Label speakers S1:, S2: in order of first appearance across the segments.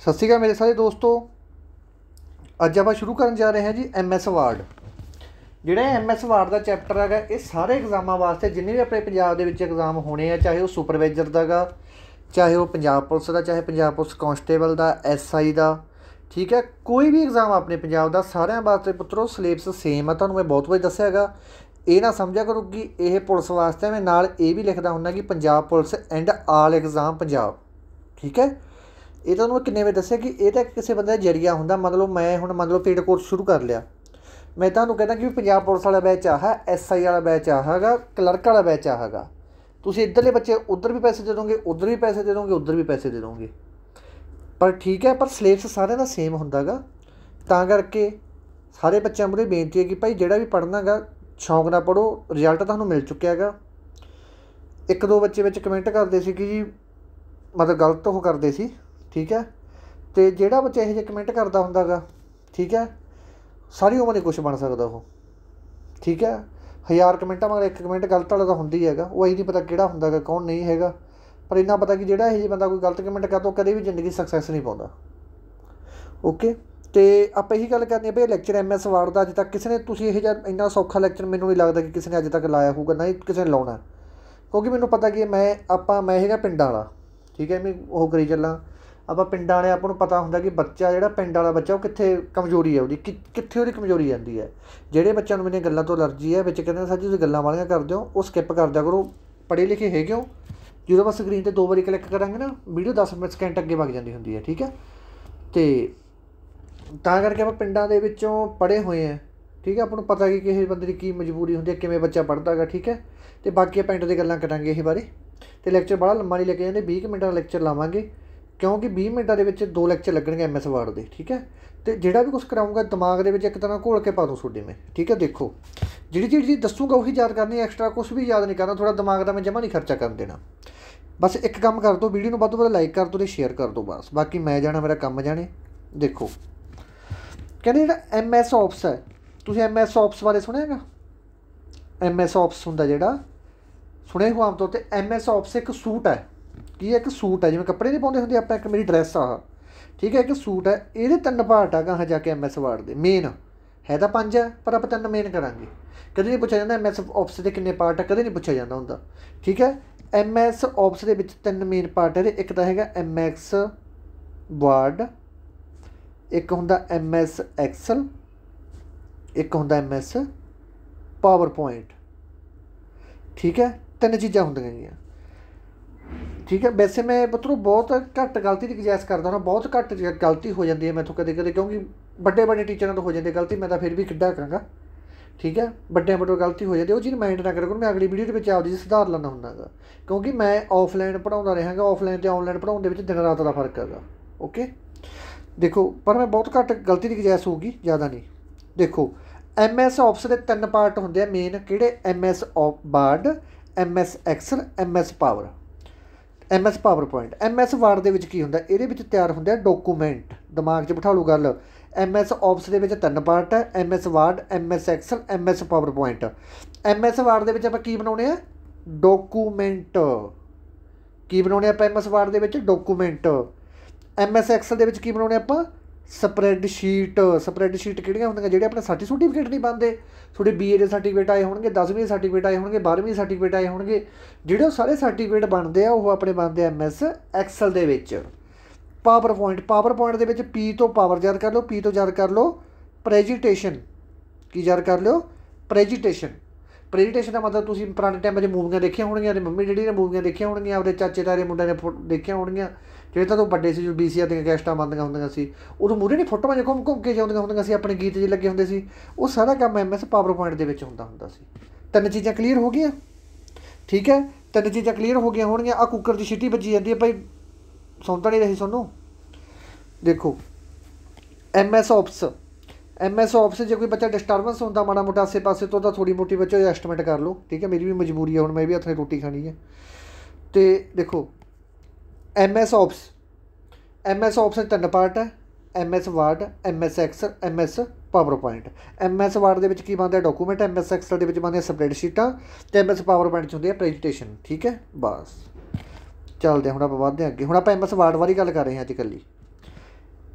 S1: ਸਤਿ ਸ਼੍ਰੀ ਅਕਾਲ ਮੇਰੇ ਸਾਰੇ ਦੋਸਤੋ ਅੱਜ ਆਪਾਂ ਸ਼ੁਰੂ ਕਰਨ ਜਾ ਰਹੇ ਹਾਂ ਜੀ ਐਮ ਐਸ ਵਾਰਡ ਜਿਹੜਾ ਐਮ ਐਸ ਵਾਰਡ ਦਾ ਚੈਪਟਰ ਹੈਗਾ ਇਹ ਸਾਰੇ ਐਗਜ਼ਾਮਾਂ ਵਾਸਤੇ ਜਿੰਨੇ ਵੀ ਆਪਣੇ ਪੰਜਾਬ ਦੇ ਵਿੱਚ ਐਗਜ਼ਾਮ ਹੋਣੇ ਆ ਚਾਹੇ ਉਹ ਸੁਪਰਵਾਈਜ਼ਰ ਦਾਗਾ ਚਾਹੇ ਉਹ ਪੰਜਾਬ ਪੁਲਿਸ ਦਾ ਚਾਹੇ ਪੰਜਾਬ ਪੁਲਿਸ ਕਾਂਸਟੇਬਲ ਦਾ ਐਸ ਆਈ ਦਾ ਠੀਕ ਹੈ ਕੋਈ ਵੀ ਐਗਜ਼ਾਮ ਆਪਣੇ ਪੰਜਾਬ ਦਾ ਸਾਰਿਆਂ ਵਾਸਤੇ ਪੁੱਤਰੋ ਸਿਲੇਬਸ ਸੇਮ ਆ ਤੁਹਾਨੂੰ ਮੈਂ ਬਹੁਤ ਵਾਰ ਦੱਸਿਆ ਹੈਗਾ ਇਹ ਨਾ ਸਮਝਿਆ ਕਰੋ ਕਿ ਇਹ ਪੁਲਿਸ ਵਾਸਤੇ ਮੈਂ ਨਾਲ ਇਹ ਵੀ ਲਿਖਦਾ ਹੁੰਦਾ ਕਿ Punjab police and all exam Punjab ਠੀਕ ਹੈ ਇਹ ਤੁਹਾਨੂੰ ਕਿੰਨੇ ਵੇ ਦੱਸਿਆ ਕਿ ਇਹ ਤਾਂ ਕਿਸੇ ਬੰਦੇ ਦਾ ਜਰੀਆ ਹੁੰਦਾ ਮਤਲਬ ਮੈਂ ਹੁਣ ਮਤਲਬ ਪੇਡ ਕੋਰਸ ਸ਼ੁਰੂ ਕਰ ਲਿਆ ਮੈਂ ਤੁਹਾਨੂੰ ਕਹਿੰਦਾ ਕਿ ਪੰਜਾਬ ਪੁਲਿਸ ਵਾਲਾ ਬੈਚ ਆ ਹੈ ਐਸਆਈ ਵਾਲਾ ਬੈਚ ਆ ਹੈਗਾ ਕਲਰਕ ਵਾਲਾ ਬੈਚ ਆ ਹੈਗਾ ਤੁਸੀਂ ਇਧਰਲੇ ਬੱਚੇ ਉਧਰ ਵੀ ਪੈਸੇ ਦੇ ਦੋਗੇ ਉਧਰ ਵੀ ਪੈਸੇ ਦੇ ਦੋਗੇ ਉਧਰ ਵੀ ਪੈਸੇ ਦੇ ਦੋਗੇ ਪਰ ਠੀਕ ਹੈ ਪਰ ਸਿਲੇਬਸ ਸਾਰਿਆਂ ਦਾ ਸੇਮ ਹੁੰਦਾਗਾ ਤਾਂ ਕਰਕੇ ਸਾਰੇ ਬੱਚਿਆਂ ਮੁਰੇ ਬੇਨਤੀ ਹੈ ਕਿ ਭਾਈ ਜਿਹੜਾ ਵੀ ਪੜਨਾਗਾ ਸ਼ੌਂਕ ਨਾਲ ਪੜੋ ਰਿਜ਼ਲਟ ਤੁਹਾਨੂੰ ਮਿਲ ਚੁੱਕਿਆ ਹੈਗਾ ਇੱਕ ਦੋ ਬੱਚੇ ਵਿੱਚ ਕਮੈਂਟ ਕਰਦੇ ਸੀ ਕਿ ਜੀ ਮਤਲਬ ਗਲਤ ਉਹ ਕਰਦੇ ਸੀ ਠੀਕ ਹੈ ਤੇ ਜਿਹੜਾ ਬੱਚਾ ਇਹੋ ਜੇ ਕਮੈਂਟ ਕਰਦਾ ਹੁੰਦਾਗਾ ਠੀਕ ਹੈ ਸਾਰੀ ਉਮਰ ਹੀ ਕੁਝ ਬਣ ਸਕਦਾ ਉਹ ਠੀਕ ਹੈ ਹਜ਼ਾਰ ਕਮੈਂਟਾਂ ਮਗਰ ਇੱਕ ਕਮੈਂਟ ਗਲਤ ਵਾਲਾ ਤਾਂ ਹੁੰਦੀ ਹੈਗਾ ਉਹ ਇਹ ਨਹੀਂ ਪਤਾ ਕਿਹੜਾ ਹੁੰਦਾਗਾ ਕੌਣ ਨਹੀਂ ਹੈਗਾ ਪਰ ਇਹਨਾਂ ਪਤਾ ਕਿ ਜਿਹੜਾ ਇਹ ਜੇ ਬੰਦਾ ਕੋਈ ਗਲਤ ਕਮੈਂਟ ਕਰਦਾ ਉਹ ਕਦੇ ਵੀ ਜ਼ਿੰਦਗੀ ਸਕਸੈਸ ਨਹੀਂ ਪਾਉਂਦਾ ਓਕੇ ਤੇ ਆਪਾਂ ਇਹੀ ਗੱਲ ਕਰਨੀ ਹੈ ਵੀ ਲੈਕਚਰ ਐਮਐਸ ਵਾਰਡ ਦਾ ਅੱਜ ਤੱਕ ਕਿਸੇ ਨੇ ਤੁਸੀਂ ਇਹ ਜਿਹਾ ਇੰਨਾ ਸੌਖਾ ਲੈਕਚਰ ਮੈਨੂੰ ਨਹੀਂ ਲੱਗਦਾ ਕਿ ਕਿਸੇ ਨੇ ਅੱਜ ਤੱਕ ਲਾਇਆ ਹੋਊਗਾ ਨਹੀਂ ਕਿਸੇ ਨੇ ਲਾਉਣਾ ਕਿਉਂਕਿ ਮੈਨੂੰ ਪਤਾ ਕਿ ਮੈਂ ਆਪਾਂ ਮੈਂ ਹੈਗਾ ਪਿੰਡਾਂ ਵਾਲਾ ਠੀਕ ਹੈ ਮੈਂ ਉਹ ਕਰੀ ਚੱਲਾਂ ਆਪਾਂ ਪਿੰਡਾਂ ਵਾਲੇ ਆਪਾਂ ਨੂੰ ਪਤਾ ਹੁੰਦਾ ਕਿ ਬੱਚਾ ਜਿਹੜਾ ਪਿੰਡ ਵਾਲਾ ਬੱਚਾ ਉਹ ਕਿੱਥੇ ਕਮਜ਼ੋਰੀ ਹੈ ਉਹਦੀ ਕਿੱਥੇ ਉਹਦੀ ਕਮਜ਼ੋਰੀ ਆਉਂਦੀ ਹੈ ਜਿਹੜੇ ਬੱਚਿਆਂ ਨੂੰ ਮੈਨੇ ਗੱਲਾਂ ਤੋਂ ਅਲਰਜੀ ਹੈ ਵਿੱਚ ਕਹਿੰਦੇ ਸਾਜੀ ਤੁਸੀਂ ਗੱਲਾਂ ਵਾਲੀਆਂ ਕਰਦੇ ਹੋ ਉਹ ਸਕਿਪ ਕਰ ਦਿਆ ਕਰੋ ਪੜ੍ਹੇ ਲਿਖੇ ਹੈਗੇ ਹੋ ਜਦੋਂ ਆਪਾਂ ਸਕਰੀਨ ਤੇ ਦੋ ਵਾਰੀ ਕਲਿੱਕ ਕਰਾਂਗੇ ਨਾ ਵੀਡੀਓ 10 ਮਿੰਟ ਸਕਿੰਟ ਅੱਗੇ ਵਗ ਜਾਂਦੀ ਹੁੰਦੀ ਹੈ ਠੀਕ ਹੈ ਤੇ ਤਾਂ ਕਰਕੇ ਆਪਾਂ ਪਿੰਡਾਂ ਦੇ ਵਿੱਚੋਂ ਪੜ੍ਹੇ ਹੋਏ ਆ ਠੀਕ ਹੈ ਆਪਾਂ ਨੂੰ ਪਤਾ ਕਿ ਕਿਸੇ ਬੰਦੇ ਦੀ ਕੀ ਮਜਬੂਰੀ ਹੁੰਦੀ ਹੈ ਕਿਵੇਂ ਬੱਚਾ ਪੜ੍ਹਦਾ ਹੈਗਾ ਠੀਕ ਹੈ ਤੇ ਬਾਕੀ ਆਪਾਂ ਦੇ ਗੱਲਾਂ ਕਰਾਂਗੇ ਇਹ ਬਾਰੇ ਤੇ ਲੈਕਚਰ ਬੜਾ ਲੰਮਾ ਨਹੀਂ ਲੱਗੇ ਜਾਂਦੇ 20 ਮਿੰਟਾਂ ਦਾ ਲੈਕਚਰ ਲਾਵਾਂਗੇ ਕਿਉਂਕਿ 20 ਮਿੰਟਾਂ ਦੇ ਵਿੱਚ ਦੋ ਲੈਕਚਰ ਲੱਗਣਗੇ ਐਮਐਸ ਵਰਡ ਦੇ ਠੀਕ ਹੈ ਤੇ ਜਿਹੜਾ ਵੀ ਕੁਝ ਕਰਾਉਂਗਾ ਦਿਮਾਗ ਦੇ ਵਿੱਚ ਇੱਕ ਤਰ੍ਹਾਂ ਘੋਲ ਕੇ ਪਾ ਦੂੰ ਤੁਹਾਡੇ ਮੇ ਠੀਕ ਹੈ ਦੇਖੋ ਜਿਹੜੀ ਜਿਹੜੀ ਜੀ ਦੱਸੂਗਾ ਉਹੀ ਯਾਦ ਕਰਨੀ ਐਕਸਟਰਾ ਕੁਝ ਵੀ ਯਾਦ ਨਹੀਂ ਕਰਨਾ ਥੋੜਾ ਦਿਮਾਗ ਦਾ ਮੈਂ ਜਮਾ ਨਹੀਂ ਖਰਚਾ ਕਰਨ ਦੇਣਾ ਬਸ ਇੱਕ ਕੰਮ ਕਰ ਦੋ ਵੀਡੀਓ ਨੂੰ ਵੱਧ ਤੋਂ ਵੱਧ ਲਾਈਕ ਕਰ ਦੋ ਤੇ ਸ਼ੇਅਰ ਕਰ ਦੋ ਬਸ ਬਾਕੀ ਮੈਂ ਜਾਣਾ ਮੇਰਾ ਕੰਮ ਜਾਣੇ ਦੇਖੋ ਕਹਿੰਦੇ ਜਿਹੜਾ ਐਮਐਸ ਆਫਸ ਹੈ ਤੁਸੀਂ ਐਮਐਸ ਆਫਸ ਬਾਰੇ ਸੁਣਿਆ ਹੈਗਾ ਐਮਐਸ ਆਫਸ ਹੁੰਦਾ ਜਿਹੜਾ ਸੁਣਿਆ ਹੋ ਆਮ ਤੌਰ ਤੇ ਐਮਐਸ ਆਫਸ ਇੱਕ ਸੂਟ ਹੈ ਕੀ ਇੱਕ ਸੂਟ ਹੈ ਜਿਵੇਂ ਕੱਪੜੇ ਨਹੀਂ ਪਾਉਂਦੇ ਹੁੰਦੇ ਆਪਾਂ ਇੱਕ ਮੇਰੀ ਡਰੈਸ ਆ ਠੀਕ ਹੈ ਇੱਕ ਸੂਟ ਹੈ ਇਹਦੇ ਤਿੰਨ ਪਾਰਟ ਆ ਗਾਹਾਂ ਜਾ ਕੇ ਐਮਐਸ ਵਾਰਡ ਦੇ ਮੇਨ ਹੈ ਤਾਂ ਪੰਜ ਪਰ ਆਪਾਂ ਤਿੰਨ ਮੇਨ ਕਰਾਂਗੇ ਕਦੇ ਨਹੀਂ ਪੁੱਛਿਆ ਜਾਂਦਾ ਐਮਐਸ ਆਫਿਸ ਦੇ ਕਿੰਨੇ ਪਾਰਟ ਆ ਕਦੇ ਨਹੀਂ ਪੁੱਛਿਆ ਜਾਂਦਾ ਹੁੰਦਾ ਠੀਕ ਹੈ ਐਮਐਸ ਆਫਿਸ ਦੇ ਵਿੱਚ ਤਿੰਨ ਮੇਨ ਪਾਰਟ ਹੈ ਇੱਕ ਤਾਂ ਹੈਗਾ ਐਮਐਕਸ ਵਰਡ ਇੱਕ ਹੁੰਦਾ ਐਮਐਸ ਐਕਸਲ ਇੱਕ ਹੁੰਦਾ ਐਮਐਸ ਪਾਵਰਪੁਆਇੰਟ ਠੀਕ ਹੈ ਤਿੰਨ ਚੀਜ਼ਾਂ ਹੁੰਦੀਆਂ ਨੇ ਠੀਕ ਹੈ ਵੈਸੇ ਮੈਂ ਬਤਰੂ ਬਹੁਤ ਘੱਟ ਗਲਤੀ ਦੀ ਗੁਜਾਇਸ਼ ਕਰਦਾ ਹਾਂ ਬਹੁਤ ਘੱਟ ਗਲਤੀ ਹੋ ਜਾਂਦੀ ਹੈ ਮੈਥੋਂ ਕਦੇ ਕਦੇ ਕਿਉਂਕਿ ਵੱਡੇ ਵੱਡੇ ਟੀਚਰਾਂ ਤੋਂ ਹੋ ਜਾਂਦੀ ਗਲਤੀ ਮੈਂ ਤਾਂ ਫਿਰ ਵੀ ਕਿੱਡਾ ਕਰਾਂਗਾ ਠੀਕ ਹੈ ਵੱਡੇ ਵੱਡੇ ਗਲਤੀ ਹੋ ਜਾਂਦੀ ਉਹ ਜਿਹਨੂੰ ਮਾਈਂਡ ਨਾ ਕਰ ਕਰੋ ਮੈਂ ਅਗਲੀ ਵੀਡੀਓ ਦੇ ਵਿੱਚ ਆਪਦੀ ਸੁਧਾਰ ਲੈਣਾ ਹੁੰਦਾਗਾ ਕਿਉਂਕਿ ਮੈਂ ਆਫਲਾਈਨ ਪੜਾਉਂਦਾ ਰਹਾਂਗਾ ਆਫਲਾਈਨ ਤੇ ਆਨਲਾਈਨ ਪੜਾਉਣ ਦੇ ਵਿੱਚ ਦਿਨ ਰਾਤ ਦਾ ਫਰਕ ਹੈਗਾ ਓਕੇ ਦੇਖੋ ਪਰ ਮੈਂ ਬਹੁਤ ਘੱਟ ਗਲਤੀ ਦੀ ਗੁਜਾਇਸ਼ ਹੋਊਗੀ ਜ਼ਿਆਦਾ ਨਹੀਂ ਦੇਖੋ ਐਮਐਸ ਆਫਸ ਦੇ ਤਿੰਨ ਪਾਰਟ ਹੁੰਦੇ ਆ ਮੇਨ ਕਿਹੜੇ MS of word MS Excel MS power MS PowerPoint MS Word ਦੇ ਵਿੱਚ ਕੀ ਹੁੰਦਾ ਇਹਦੇ ਵਿੱਚ ਤਿਆਰ ਹੁੰਦਾ ਡਾਕੂਮੈਂਟ ਦਿਮਾਗ 'ਚ ਬਿਠਾ ਲਓ ਗੱਲ ਐਮਐਸ ਆਫਿਸ ਦੇ ਵਿੱਚ ਤਿੰਨ ਪਾਰਟ ਹੈ MS Word MS Excel MS PowerPoint MS Word ਦੇ ਵਿੱਚ ਆਪਾਂ ਕੀ ਬਣਾਉਣੇ ਆ ਡਾਕੂਮੈਂਟ ਕੀ ਬਣਾਉਣੇ ਆਪਾਂ ਐਮਐਸ ਵਰਡ ਦੇ ਵਿੱਚ ਡਾਕੂਮੈਂਟ ਐਮਐਸ ਐਕਸਲ ਦੇ ਵਿੱਚ ਕੀ ਬਣਾਉਣੇ ਆਪਾਂ ਸਪਰੈਡਸ਼ੀਟ ਸਪਰੈਡਸ਼ੀਟ ਕਿਹੜੀਆਂ ਹੁੰਦੀਆਂ ਜਿਹੜੇ ਆਪਣੇ ਸਰਟੀਫਿਕੇਟ ਨਹੀਂ ਬੰਦੇ ਤੁਹਾਡੇ ਬੀਏ ਦੇ ਸਰਟੀਫਿਕੇਟ ਆਏ ਹੋਣਗੇ 10ਵੀਂ ਸਰਟੀਫਿਕੇਟ ਆਏ ਹੋਣਗੇ 12ਵੀਂ ਸਰਟੀਫਿਕੇਟ ਆਏ ਹੋਣਗੇ ਜਿਹੜੇ ਸਾਰੇ ਸਰਟੀਫਿਕੇਟ ਬਣਦੇ ਆ ਉਹ ਆਪਣੇ ਬੰਦੇ ਐਮ ਐਮਐਸ ਐਕਸਲ ਦੇ ਵਿੱਚ ਪਾਵਰਪੁਆਇੰਟ ਪਾਵਰਪੁਆਇੰਟ ਦੇ ਵਿੱਚ ਪੀ ਤੋਂ ਪਾਵਰ ਯਾਦ ਕਰ ਲਓ ਪੀ ਤੋਂ ਯਾਦ ਕਰ ਲਓ ਪ੍ਰੈਜੈਂਟੇਸ਼ਨ ਕੀ ਯਾਦ ਕਰ ਲਿਓ ਪ੍ਰੈਜੈਂਟੇਸ਼ਨ ਪ੍ਰੈਜੈਂਟੇਸ਼ਨ ਦਾ ਮਤਲਬ ਤੁਸੀਂ ਪੁਰਾਣੇ ਟਾਈਮ 'ਚ ਮੂਵੀਆਂ ਦੇਖੀਆਂ ਹੋਣਗੀਆਂ ਤੇ ਮੰਮੀ ਡੈਡੀ ਨੇ ਮੂਵੀਆਂ ਦੇਖੀਆਂ ਹੋਣਗੀਆਂ ਆਪਣੇ ਚਾਚੇ ਤਾਰੇ ਮੁੰਡਿਆਂ ਨੇ ਦੇਖੀਆਂ ਹੋਣਗੀਆਂ ਜਿਹੜੇ ਤਾਂ ਤੋਂ ਵੱਡੇ ਸੀ ਜੋ ਬੀਸੀ ਆ ਦੀਆਂ ਕੈਸਟਾਂ ਬੰਦੀਆਂ ਹੁੰਦੀਆਂ ਸੀ ਉਦੋਂ ਮੂਰੇ ਨਹੀਂ ਫੋਟੋਆਂ ਜਿਹਾ ਘੁੰਮ ਘੁੰਮ ਕੇ ਜਾਂਦੀਆਂ ਹੁੰਦੀਆਂ ਸੀ ਆਪਣੇ ਗੀਤ ਜੇ ਲੱਗੇ ਹੁੰਦੇ ਸੀ ਉਹ ਸਾਰਾ ਕੰਮ ਐਮਐਸ ਪਾਵਰਪੁਆਇੰਟ ਦੇ ਵਿੱਚ ਹੁੰਦਾ ਹੁੰਦਾ ਸੀ ਤਿੰਨ ਚੀਜ਼ਾਂ ਕਲੀਅਰ ਹੋ ਗਈਆਂ ਠੀਕ ਹੈ ਤਿੰਨ ਚੀਜ਼ਾਂ ਕਲੀਅਰ ਹੋ ਗਈਆਂ ਹੋਣਗੀਆਂ ਆ ਕੁੱਕਰ ਦੀ ਛਿੱਟੀ ਵੱਜੀ ਜਾਂਦੀ ਹੈ ਭਾਈ ਸੌਂਦਾ ਨਹੀਂ ਰਹੀ ਸੋਨੂੰ ਦੇਖੋ ਐਮਐਸ ਆਪਸ ਐਮਐਸ ਆਪਸ ਜੇ ਕੋਈ ਬੱਚਾ ਡਿਸਟਰਬੈਂਸ ਹੁੰਦਾ ਮਾੜਾ ਮੋਟਾ ਆਸੇ ਪਾਸੇ ਤੋਂ ਤਾਂ ਥੋੜੀ ਮੋਟੀ ਬੱਚੇ ਐਸਟੀਮੇਟ ਕਰ ਲਓ ਠੀਕ ਹੈ ਮੇਰੀ ਵੀ ਮਜਬੂਰੀ ਹੈ ਹੁਣ ਮੈਂ ਵੀ ਹੱਥ ਰੋਟੀ ਖਾਣੀ ਹੈ ਤੇ ਦੇਖੋ ਐਮਐਸ ਆਫਿਸ ਐਮਐਸ ਆਫਿਸ ਤਿੰਨ ਪਾਰਟ ਹੈ MS Word MS Excel MS PowerPoint MS Word ਦੇ ਵਿੱਚ ਕੀ ਬੰਦਾ ਡਾਕੂਮੈਂਟ ਐਮਐਸ ਐਕਸਲ ਦੇ ਵਿੱਚ ਬਣਦੀਆਂ ਸਪਰੈਡ ਸ਼ੀਟਾਂ ਤੇ ਐਮਐਸ ਪੁਆਇੰਟ ਚ ਹੁੰਦੀ ਹੈ ਪ੍ਰੈਜੈਂਟੇਸ਼ਨ ਠੀਕ ਹੈ ਬਸ ਚੱਲਦੇ ਹੁਣ ਆਪਾਂ ਵਧਦੇ ਅੱਗੇ ਹੁਣ ਆਪਾਂ ਐਮਐਸ ਵਰਡ ਬਾਰੇ ਗੱਲ ਕਰ ਰਹੇ ਹਾਂ ਅੱਜ ਕੱਲੀ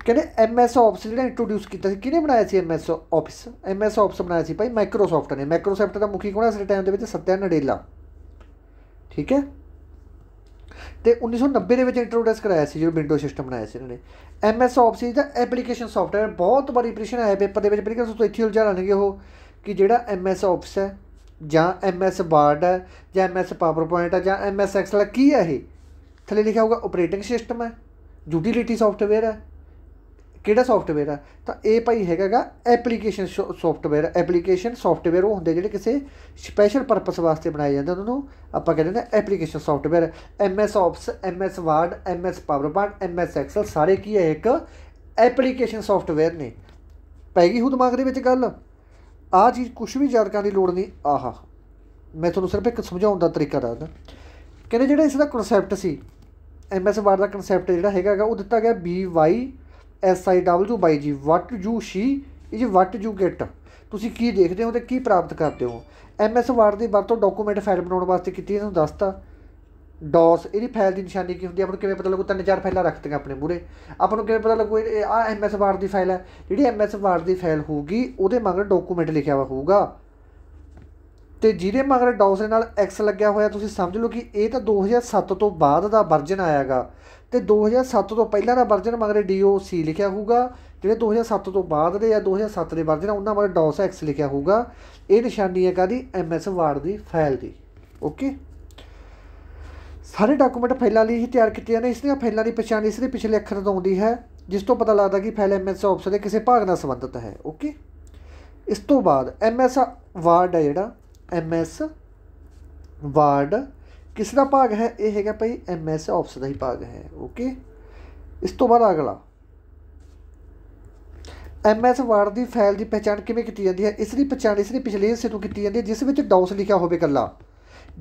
S1: ਕਹਿੰਦੇ ਐਮਐਸ ਆਪਸ ਜਿਹੜਾ ਇੰਟਰੋਡਿਊਸ ਕੀਤਾ ਸੀ ਕਿਹਨੇ ਬਣਾਇਆ ਸੀ ਐਮਐਸ ਆਫਿਸ ਐਮਐਸ ਆਪਸ ਬਣਾਇਆ ਸੀ ਭਾਈ ਮਾਈਕਰੋਸਾਫਟ ਨੇ ਮਾਈਕਰੋਸਾਫਟ ਦਾ ਮੁਖੀ ਕੋਣ ਹੈ ਟਾਈਮ ਦੇ ਵਿੱਚ ਸੱਤਿਆ ਨਡੇਲਾ ਠੀਕ ਹੈ ਤੇ 1990 ਦੇ ਵਿੱਚ ਇੰਟਰੋਡਿਊਸ ਕਰਾਇਆ ਸੀ ਜਿਹੜਾ ਵਿੰਡੋ ਸਿਸਟਮ ਬਣਾਇਆ ਸੀ ਇਹਨਾਂ ਨੇ ਐਮਐਸ ਆਫਿਸ ਦਾ ਐਪਲੀਕੇਸ਼ਨ ਸੌਫਟਵੇਅਰ ਬਹੁਤ ਵਾਰੀ ਪ੍ਰਸ਼ਨ ਆਇਆ ਪੇਪਰ ਦੇ ਵਿੱਚ ਬਿਲਕੁਲ ਸੋ ਇੱਥੇ ਉਲਝਾ ਉਲਝਾਣਗੇ ਉਹ ਕਿ ਜਿਹੜਾ ਐਮਐਸ ਆਫਿਸ ਹੈ ਜਾਂ ਐਮਐਸ ਵਰਡ ਹੈ ਜਾਂ ਐਮਐਸ ਪਾਵਰਪੁਆਇੰਟ ਹੈ ਜਾਂ ਐਮਐਸ ਐਕਸਲ ਕੀ ਹੈ ਇਹ ਥੱਲੇ ਲਿਖਿਆ ਹੋਊਗਾ ਆਪਰੇਟਿੰਗ ਸਿਸਟਮ ਹੈ ਯੂਟਿਲਿਟੀ ਸੌਫਟਵੇਅਰ ਹੈ ਕਿਹੜਾ ਸੌਫਟਵੇਅਰ ਆ ਤਾਂ ਇਹ ਭਾਈ ਹੈਗਾਗਾ ਐਪਲੀਕੇਸ਼ਨ ਸੌਫਟਵੇਅਰ ਐਪਲੀਕੇਸ਼ਨ ਸੌਫਟਵੇਅਰ ਉਹ ਹੁੰਦੇ ਜਿਹੜੇ ਕਿਸੇ ਸਪੈਸ਼ਲ ਪਰਪਸ ਵਾਸਤੇ ਬਣਾਏ ਜਾਂਦੇ ਉਹਨਾਂ ਨੂੰ ਆਪਾਂ ਕਹਿੰਦੇ ਨੇ application software MS Office MS Word MS PowerPoint MS Excel ਸਾਰੇ ਕੀ ਹੈ ਇੱਕ ਐਪਲੀਕੇਸ਼ਨ ਸੌਫਟਵੇਅਰ ਨੇ ਪੈ ਗਈ ਹੂ ਦਿਮਾਗ ਦੇ ਵਿੱਚ ਗੱਲ ਆ ਚੀਜ਼ ਕੁਝ ਵੀ ਯਾਦ ਕਰਨ ਦੀ ਲੋੜ ਨਹੀਂ ਆਹਾ ਮੈਂ ਤੁਹਾਨੂੰ ਸਿਰਫ ਇੱਕ ਸਮਝਾਉਣ ਦਾ ਤਰੀਕਾ ਦੱਸਦਾ ਕਹਿੰਦੇ ਜਿਹੜਾ ਇਸ ਦਾ ਕਨਸੈਪਟ ਸੀ ਐਮਐਸ ਵਰਡ ਦਾ ਕਨਸੈਪਟ ਜਿਹੜਾ ਹੈਗਾ ਉਹ ਦਿੱਤਾ ਗਿਆ B Y S I W by G what you see is what you get ਤੁਸੀਂ ਕੀ ਦੇਖਦੇ ਹੋ ਤੇ ਕੀ ਪ੍ਰਾਪਤ ਕਰਦੇ ਹੋ ਐਮ ਐਸ ਵਰਡ ਦੀ ਵਰਤੋਂ ਡਾਕੂਮੈਂਟ ਫਾਈਲ ਬਣਾਉਣ ਵਾਸਤੇ ਕੀਤੀ ਇਹਨੂੰ ਦੱਸਤਾ ਡੌਸ ਇਹਦੀ ਫਾਈਲ ਦੀ ਨਿਸ਼ਾਨੀ ਕੀ ਹੁੰਦੀ ਆਪਾਂ ਨੂੰ ਕਿਵੇਂ ਪਤਾ ਲੱਗੂ ਤਿੰਨ ਚਾਰ ਫਾਈਲਾਂ ਰੱਖਤੀਆਂ ਆਪਣੇ ਮੂਰੇ ਆਪਾਂ ਨੂੰ ਕਿਵੇਂ ਪਤਾ ਲੱਗੂ ਇਹ ਆ ਐਮ ਐਸ ਵਰਡ ਦੀ ਫਾਈਲ ਹੈ ਜਿਹੜੀ ਐਮ ਐਸ ਵਰਡ ਦੀ ਫਾਈਲ ਹੋਊਗੀ ਉਹਦੇ ਮਗਰ ਡਾਕੂਮੈਂਟ ਲਿਖਿਆ ਹੋਇਆ ਹੋਊਗਾ ਤੇ ਜਿਹਦੇ ਮਗਰ ਡੌਸ ਦੇ ਨਾਲ ਐਕਸ ਲੱਗਿਆ ਹੋਇਆ ਤੁਸੀਂ ਸਮਝ ਲਓ ਕਿ ਇਹ ਤਾਂ 2007 ਤੋਂ ਬਾਅਦ ਦਾ ਵਰਜਨ ਆਇਆਗਾ ਤੇ 2007 ਤੋਂ ਪਹਿਲਾਂ ਦਾ ਵਰਜਨ ਮਗਰੇ DOC ਲਿਖਿਆ ਹੋਊਗਾ ਜਿਹੜੇ 2007 ਤੋਂ ਬਾਅਦ ਦੇ ਜਾਂ 2007 ਦੇ ਵਰਜਨ ਉਹਨਾਂ ਮਗਰ DOS X ਲਿਖਿਆ ਹੋਊਗਾ ਇਹ ਨਿਸ਼ਾਨੀ ਹੈ ਕਾਦੀ MS ਵਰਡ ਦੀ ਫਾਈਲ ਦੀ ਓਕੇ ਸਾਰੇ ਡਾਕੂਮੈਂਟ ਫਾਈਲਾਂ ਲਈ ਹੀ ਤਿਆਰ ਕੀਤੇ ਜਾਂਦੇ ਇਸ ਦੀਆਂ ਫਾਈਲਾਂ ਦੀ ਪਛਾਣ ਇਸ ਦੇ ਪਿਛਲੇ ਅੱਖਰ ਤੋਂ ਆਉਂਦੀ ਹੈ ਜਿਸ ਤੋਂ ਪਤਾ ਲੱਗਦਾ ਕਿ ਫਾਈਲ ਐਮਐਸ ਆਫਿਸ ਦੇ ਕਿਸੇ ਭਾਗ ਨਾਲ ਸੰਬੰਧਿਤ ਹੈ ਓਕੇ ਇਸ ਤੋਂ ਬਾਅਦ ਐਮਐਸ ਵਰਡ ਹੈ ਜਿਹੜਾ ਐਮਐਸ ਵਰਡ ਕਿਸ ਦਾ ਭਾਗ ਹੈ ਇਹ ਹੈਗਾ ਭਾਈ ਐਸ ਆਫਿਸ ਦਾ ਹੀ ਭਾਗ ਹੈ ਓਕੇ ਇਸ ਤੋਂ ਬਾਅਦ ਅਗਲਾ ਐਮ ਐਸ ਵਰਡ ਦੀ ਫਾਈਲ ਦੀ ਪਛਾਣ ਕਿਵੇਂ ਕੀਤੀ ਜਾਂਦੀ ਹੈ ਇਸ ਦੀ ਪਛਾਣ ਇਸ ਦੇ ਪਿਛਲੇ ਹਿੱਸੇ ਤੋਂ ਕੀਤੀ ਜਾਂਦੀ ਹੈ ਜਿਸ ਵਿੱਚ ਡੌਸ ਲਿਖਿਆ ਹੋਵੇ ਕੱਲਾ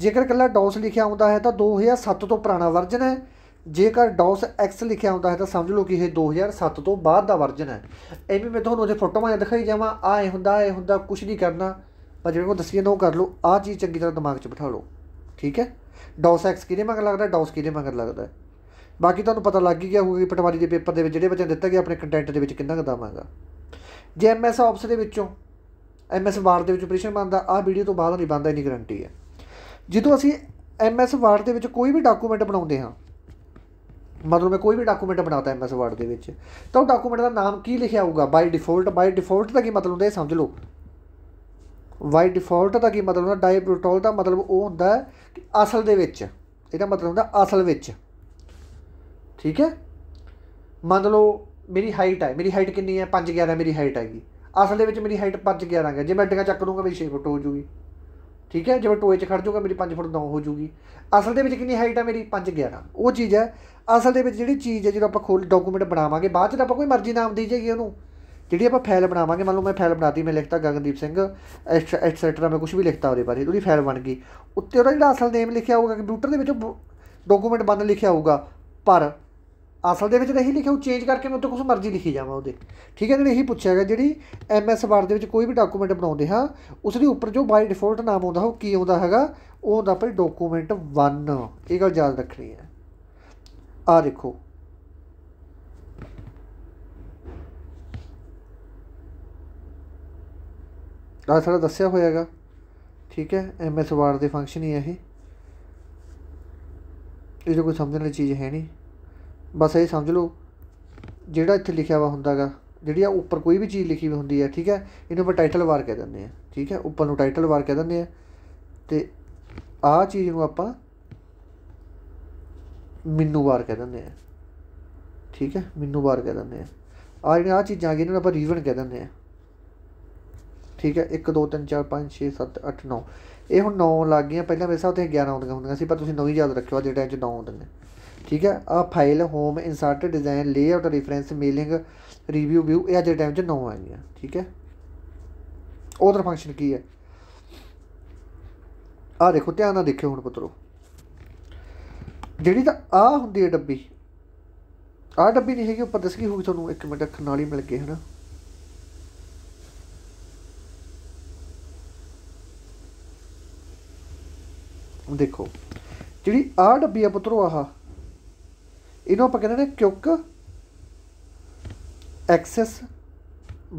S1: ਜੇਕਰ ਕੱਲਾ ਡੌਸ ਲਿਖਿਆ ਹੁੰਦਾ ਹੈ ਤਾਂ 2007 ਤੋਂ ਪੁਰਾਣਾ ਵਰਜਨ ਹੈ ਜੇਕਰ ਡੌਸ ਐਕਸ ਲਿਖਿਆ ਹੁੰਦਾ ਹੈ ਤਾਂ ਸਮਝ ਲਓ ਕਿ ਇਹ 2007 ਤੋਂ ਬਾਅਦ ਦਾ ਵਰਜਨ ਹੈ ਐਵੇਂ ਮੈਂ ਤੁਹਾਨੂੰ ਉਹਦੇ ਫੋਟੋਆਂ ਦਿਖਾਈ ਜਾਵਾਂ ਆ ਇਹ ਹੁੰਦਾ ਇਹ ਹੁੰਦਾ ਕੁਝ ਨਹੀਂ ਕਰਨਾ ਪਰ ਜਿਹੜੇ ਕੋ ਦੱਸੀ ਨਾ ਉਹ ਕਰ ਲਓ ਆ ਚੀਜ਼ ਚੰਗੀ ਤਰ੍ਹਾਂ ਦਿਮਾਗ 'ਚ ਬਿਠਾ ਲਓ ਠੀਕ ਹੈ ਡੌਸ ਐਕਸ ਕਿਹਦੇ ਮਗਰ ਲੱਗਦਾ ਡੌਸ ਕਿਹਦੇ ਮਗਰ ਲੱਗਦਾ ਬਾਕੀ ਤੁਹਾਨੂੰ ਪਤਾ ਲੱਗ ਹੀ ਗਿਆ ਹੋਊਗਾ ਕਿ ਪਟਵਾਰੀ ਦੇ ਪੇਪਰ ਦੇ ਵਿੱਚ ਜਿਹੜੇ ਬੱਚਿਆਂ ਦਿੱਤਾ ਗਿਆ ਆਪਣੇ ਕੰਟੈਂਟ ਦੇ ਵਿੱਚ ਕਿੰਨਾ ਕਦਾਵਾਂਗਾ ਜੇ ਐਮਐਸ ਆਪਸ ਦੇ ਵਿੱਚੋਂ ਐਮਐਸ ਵਾਰਡ ਦੇ ਵਿੱਚ ਪ੍ਰੈਸ਼ਨ ਬੰਦਾ ਆ ਵੀਡੀਓ ਤੋਂ ਬਾਅਦ ਨਹੀਂ ਬੰਦਾ ਇਨੀ ਗਰੰਟੀ ਹੈ ਜਦੋਂ ਅਸੀਂ ਐਮਐਸ ਵਾਰਡ ਦੇ ਵਿੱਚ ਕੋਈ ਵੀ ਡਾਕੂਮੈਂਟ ਬਣਾਉਂਦੇ ਹਾਂ ਮਤਲਬ ਮੈਂ ਕੋਈ ਵੀ ਡਾਕੂਮੈਂਟ ਬਣਾਤਾ ਐਮਐਸ ਵਰਡ ਦੇ ਵਿੱਚ ਤਾਂ ਉਹ ਡਾਕੂਮੈਂਟ ਦਾ ਨਾਮ ਕੀ ਲਿਖਿਆ ਹੋਊਗਾ ਬਾਈ ਡਿਫਾਲਟ ਬਾਈ ਡਿਫਾਲਟ ਦਾ ਕੀ ਮਤਲਬ ਹੁੰਦਾ ਇਹ ਸਮਝ ਲਓ ਬਾਈ ਡਿਫਾਲਟ ਦਾ ਕੀ ਮਤਲਬ ਹੁੰਦਾ ਡਾਈਪ੍ਰੋਟੋਲ ਦਾ ਮਤਲਬ ਉਹ ਹੁੰਦਾ ਕਿ ਅਸਲ ਦੇ ਵਿੱਚ ਇਹਦਾ ਮਤਲਬ ਹੁੰਦਾ ਅਸਲ ਵਿੱਚ ਠੀਕ ਹੈ ਮੰਨ ਲਓ ਮੇਰੀ ਹਾਈਟ ਹੈ ਮੇਰੀ ਹਾਈਟ ਕਿੰਨੀ ਹੈ 5 11 ਮੇਰੀ ਹਾਈਟ ਹੈਗੀ ਅਸਲ ਦੇ ਵਿੱਚ ਮੇਰੀ ਹਾਈਟ 5 11 ਹੈ ਜੇ ਮੈਂ ਅੱਡੀਆਂ ਚੱਕ ਲੂੰਗਾ ਮੇਰੀ 6 ਫੁੱਟ ਹੋ ਜੂਗੀ ਠੀਕ ਹੈ ਜੇ ਮੈਂ ਟੋਏ 'ਚ ਖੜ ਜਾਊਗਾ ਮੇਰੀ 5 ਫੁੱਟ 9 ਹੋ ਜੂਗੀ ਅਸਲ ਦੇ ਵਿੱਚ ਕਿੰਨੀ ਹਾਈਟ ਹੈ ਮੇਰੀ 5 11 ਉਹ ਚੀਜ਼ ਹੈ ਅਸਲ ਦੇ ਵਿੱਚ ਜਿਹੜੀ ਚੀਜ਼ ਹੈ ਜਦੋਂ ਆਪਾਂ ਖੋਲ ਡਾਕੂਮੈਂਟ ਬਣਾਵਾਂਗੇ ਬਾਅਦ 'ਚ ਆਪਾਂ ਕੋਈ ਮਰਜ਼ੀ ਨਾਮ ਦੇ ਜਾਈਏ ਉਹਨੂੰ ਜਿਹੜੀ ਆਪਾਂ ਫਾਈਲ ਬਣਾਵਾਂਗੇ ਮੰਨ ਲਓ ਮੈਂ ਫਾਈਲ ਬਣਾਤੀ ਮੈਂ ਲਿਖਤਾ ਗਗਨਦੀਪ ਸਿੰਘ ਐਟਸੈਟਰਾ ਮੈਂ ਕੁਝ ਵੀ ਲਿਖਤਾ ਉਹਦੇ ਬਾਰੇ ਉਹਦੀ ਫਾਈਲ ਬਣ ਗਈ ਉੱਤੇ ਉਹਦਾ ਜਿਹੜਾ ਅਸਲ ਨੇਮ ਲਿਖਿਆ ਹੋਊਗਾ ਕੰਪਿਊਟਰ ਦੇ ਵਿੱਚ ਡਾਕੂਮੈਂਟ ਬੰਦ ਲਿਖਿਆ ਹੋਊਗਾ ਪਰ ਅਸਲ ਦੇ ਵਿੱਚ ਨਹੀਂ ਲਿਖਿਆ ਉਹ ਚੇਂਜ ਕਰਕੇ ਮੈਂ ਉੱਤੇ ਕੁਝ ਮਰਜ਼ੀ ਲਿਖੀ ਜਾਵਾਂ ਉਹਦੇ ਠੀਕ ਹੈ ਇਹਨੇ ਇਹੀ ਪੁੱਛਿਆ ਗਿਆ ਜਿਹੜੀ ਐਮਐਸ ਵਰਡ ਦੇ ਵਿੱਚ ਕੋਈ ਵੀ ਡਾਕੂਮੈਂਟ ਬਣਾਉਂਦੇ ਹਾਂ ਉਸ ਦੇ ਉੱਪਰ ਜੋ ਬਾਈ ਡਿਫਾਲਟ ਨਾਮ ਆਉਂਦਾ ਉਹ ਕੀ ਆਉਂਦਾ ਹੈਗਾ ਉਹ ਆਉਂਦਾ ਭਈ ਡਾਕੂਮੈਂਟ 1 ਇਹ ਗੱਲ ਯਾਦ ਰੱਖਣੀ ਹੈ ਆ ਦੇਖੋ ਆ ਸਾਰਾ ਦੱਸਿਆ ਹੋਇਆਗਾ ਠੀਕ ਹੈ ਐਮਐਸ ਵਾਰਡ ਦੇ ਫੰਕਸ਼ਨ ਹੀ ਇਹ ਇਹ ਜੋ ਕੋਈ ਸਮਝਣ ਵਾਲੀ ਚੀਜ਼ ਹੈ ਨਹੀਂ ਬਸ ਇਹ ਸਮਝ ਲਓ ਜਿਹੜਾ ਇੱਥੇ ਲਿਖਿਆ ਹੋਇਆ ਹੁੰਦਾਗਾ ਜਿਹੜੀ ਆ ਉੱਪਰ ਕੋਈ ਵੀ ਚੀਜ਼ ਲਿਖੀ ਵੀ ਹੁੰਦੀ ਹੈ ਠੀਕ ਹੈ ਇਹਨੂੰ ਆਪਾਂ ਟਾਈਟਲ ਵਾਰ ਕਹਿ ਦਿੰਦੇ ਆ ਠੀਕ ਹੈ ਉੱਪਰ ਨੂੰ ਟਾਈਟਲ ਵਾਰ ਕਹਿ ਦਿੰਦੇ ਆ ਤੇ ਆਹ ਚੀਜ਼ ਨੂੰ ਆਪਾਂ ਮੈਨੂ ਵਾਰ ਕਹਿ ਦਿੰਦੇ ਆ ਠੀਕ ਹੈ ਮੈਨੂ ਵਾਰ ਕਹਿ ਦਿੰਦੇ ਆ ਆ ਜਿਹੜੀਆਂ ਆ ਚੀਜ਼ਾਂ ਆ ਗਈਆਂ ਇਹਨਾਂ ਨੂੰ ਆਪਾਂ ਰੀਵਨ ਕਹਿ ਦਿੰਦੇ ਆ ਠੀਕ ਹੈ 1 2 3 4 5 6 7 8 9 ਇਹ ਹੁਣ 9 ਲੱਗ ਗਈਆਂ ਪਹਿਲਾਂ ਮੇਰੇ ਹਿਸਾਬ ਤੇ 11 ਆਉਂਦੀਆਂ ਹੁੰਦੀਆਂ ਸੀ ਪਰ ਤੁਸੀਂ 9 ਹੀ ਯਾਦ ਰੱਖਿਓ ਆ ਜਿਹੜਾ ਚ 9 ਆਉਂਦੇ ਨੇ ਠੀਕ ਹੈ ਆ file home insert design layout reference mailing review view ਇਹ ਅੱਜ ਟਾਈਮ ਚ 9 ਆ ਗਈਆਂ ਠੀਕ ਹੈ ਉਹਦਾ ਫੰਕਸ਼ਨ ਕੀ ਹੈ ਆ ਦੇਖੋ ਧਿਆਨ ਨਾਲ ਦੇਖਿਓ ਹੁਣ ਪੁੱਤਰੋ ਜਿਹੜੀ ਤਾਂ ਆ ਹੁੰਦੀ ਹੈ ਡੱਬੀ ਆ ਡੱਬੀ ਨਹੀਂ ਹੈਗੀ ਉੱਪਰ ਦੱਸ ਗਈ ਹੋਊਗੀ ਤੁਹਾਨੂੰ ਇੱਕ ਮਿੰਟ ਅੱਖ ਨਾਲ ਹੀ ਮਿਲ ਗਏ ਹਨਾ ਦੇਖੋ ਜਿਹੜੀ ਆ ਡੱਬੀ ਆ ਪੁੱਤਰੋ ਆਹ ਇਹਨੂੰ ਆਪਾਂ ਕਹਿੰਦੇ ਨੇ ਕਿਉਕ ਐਕਸੈਸ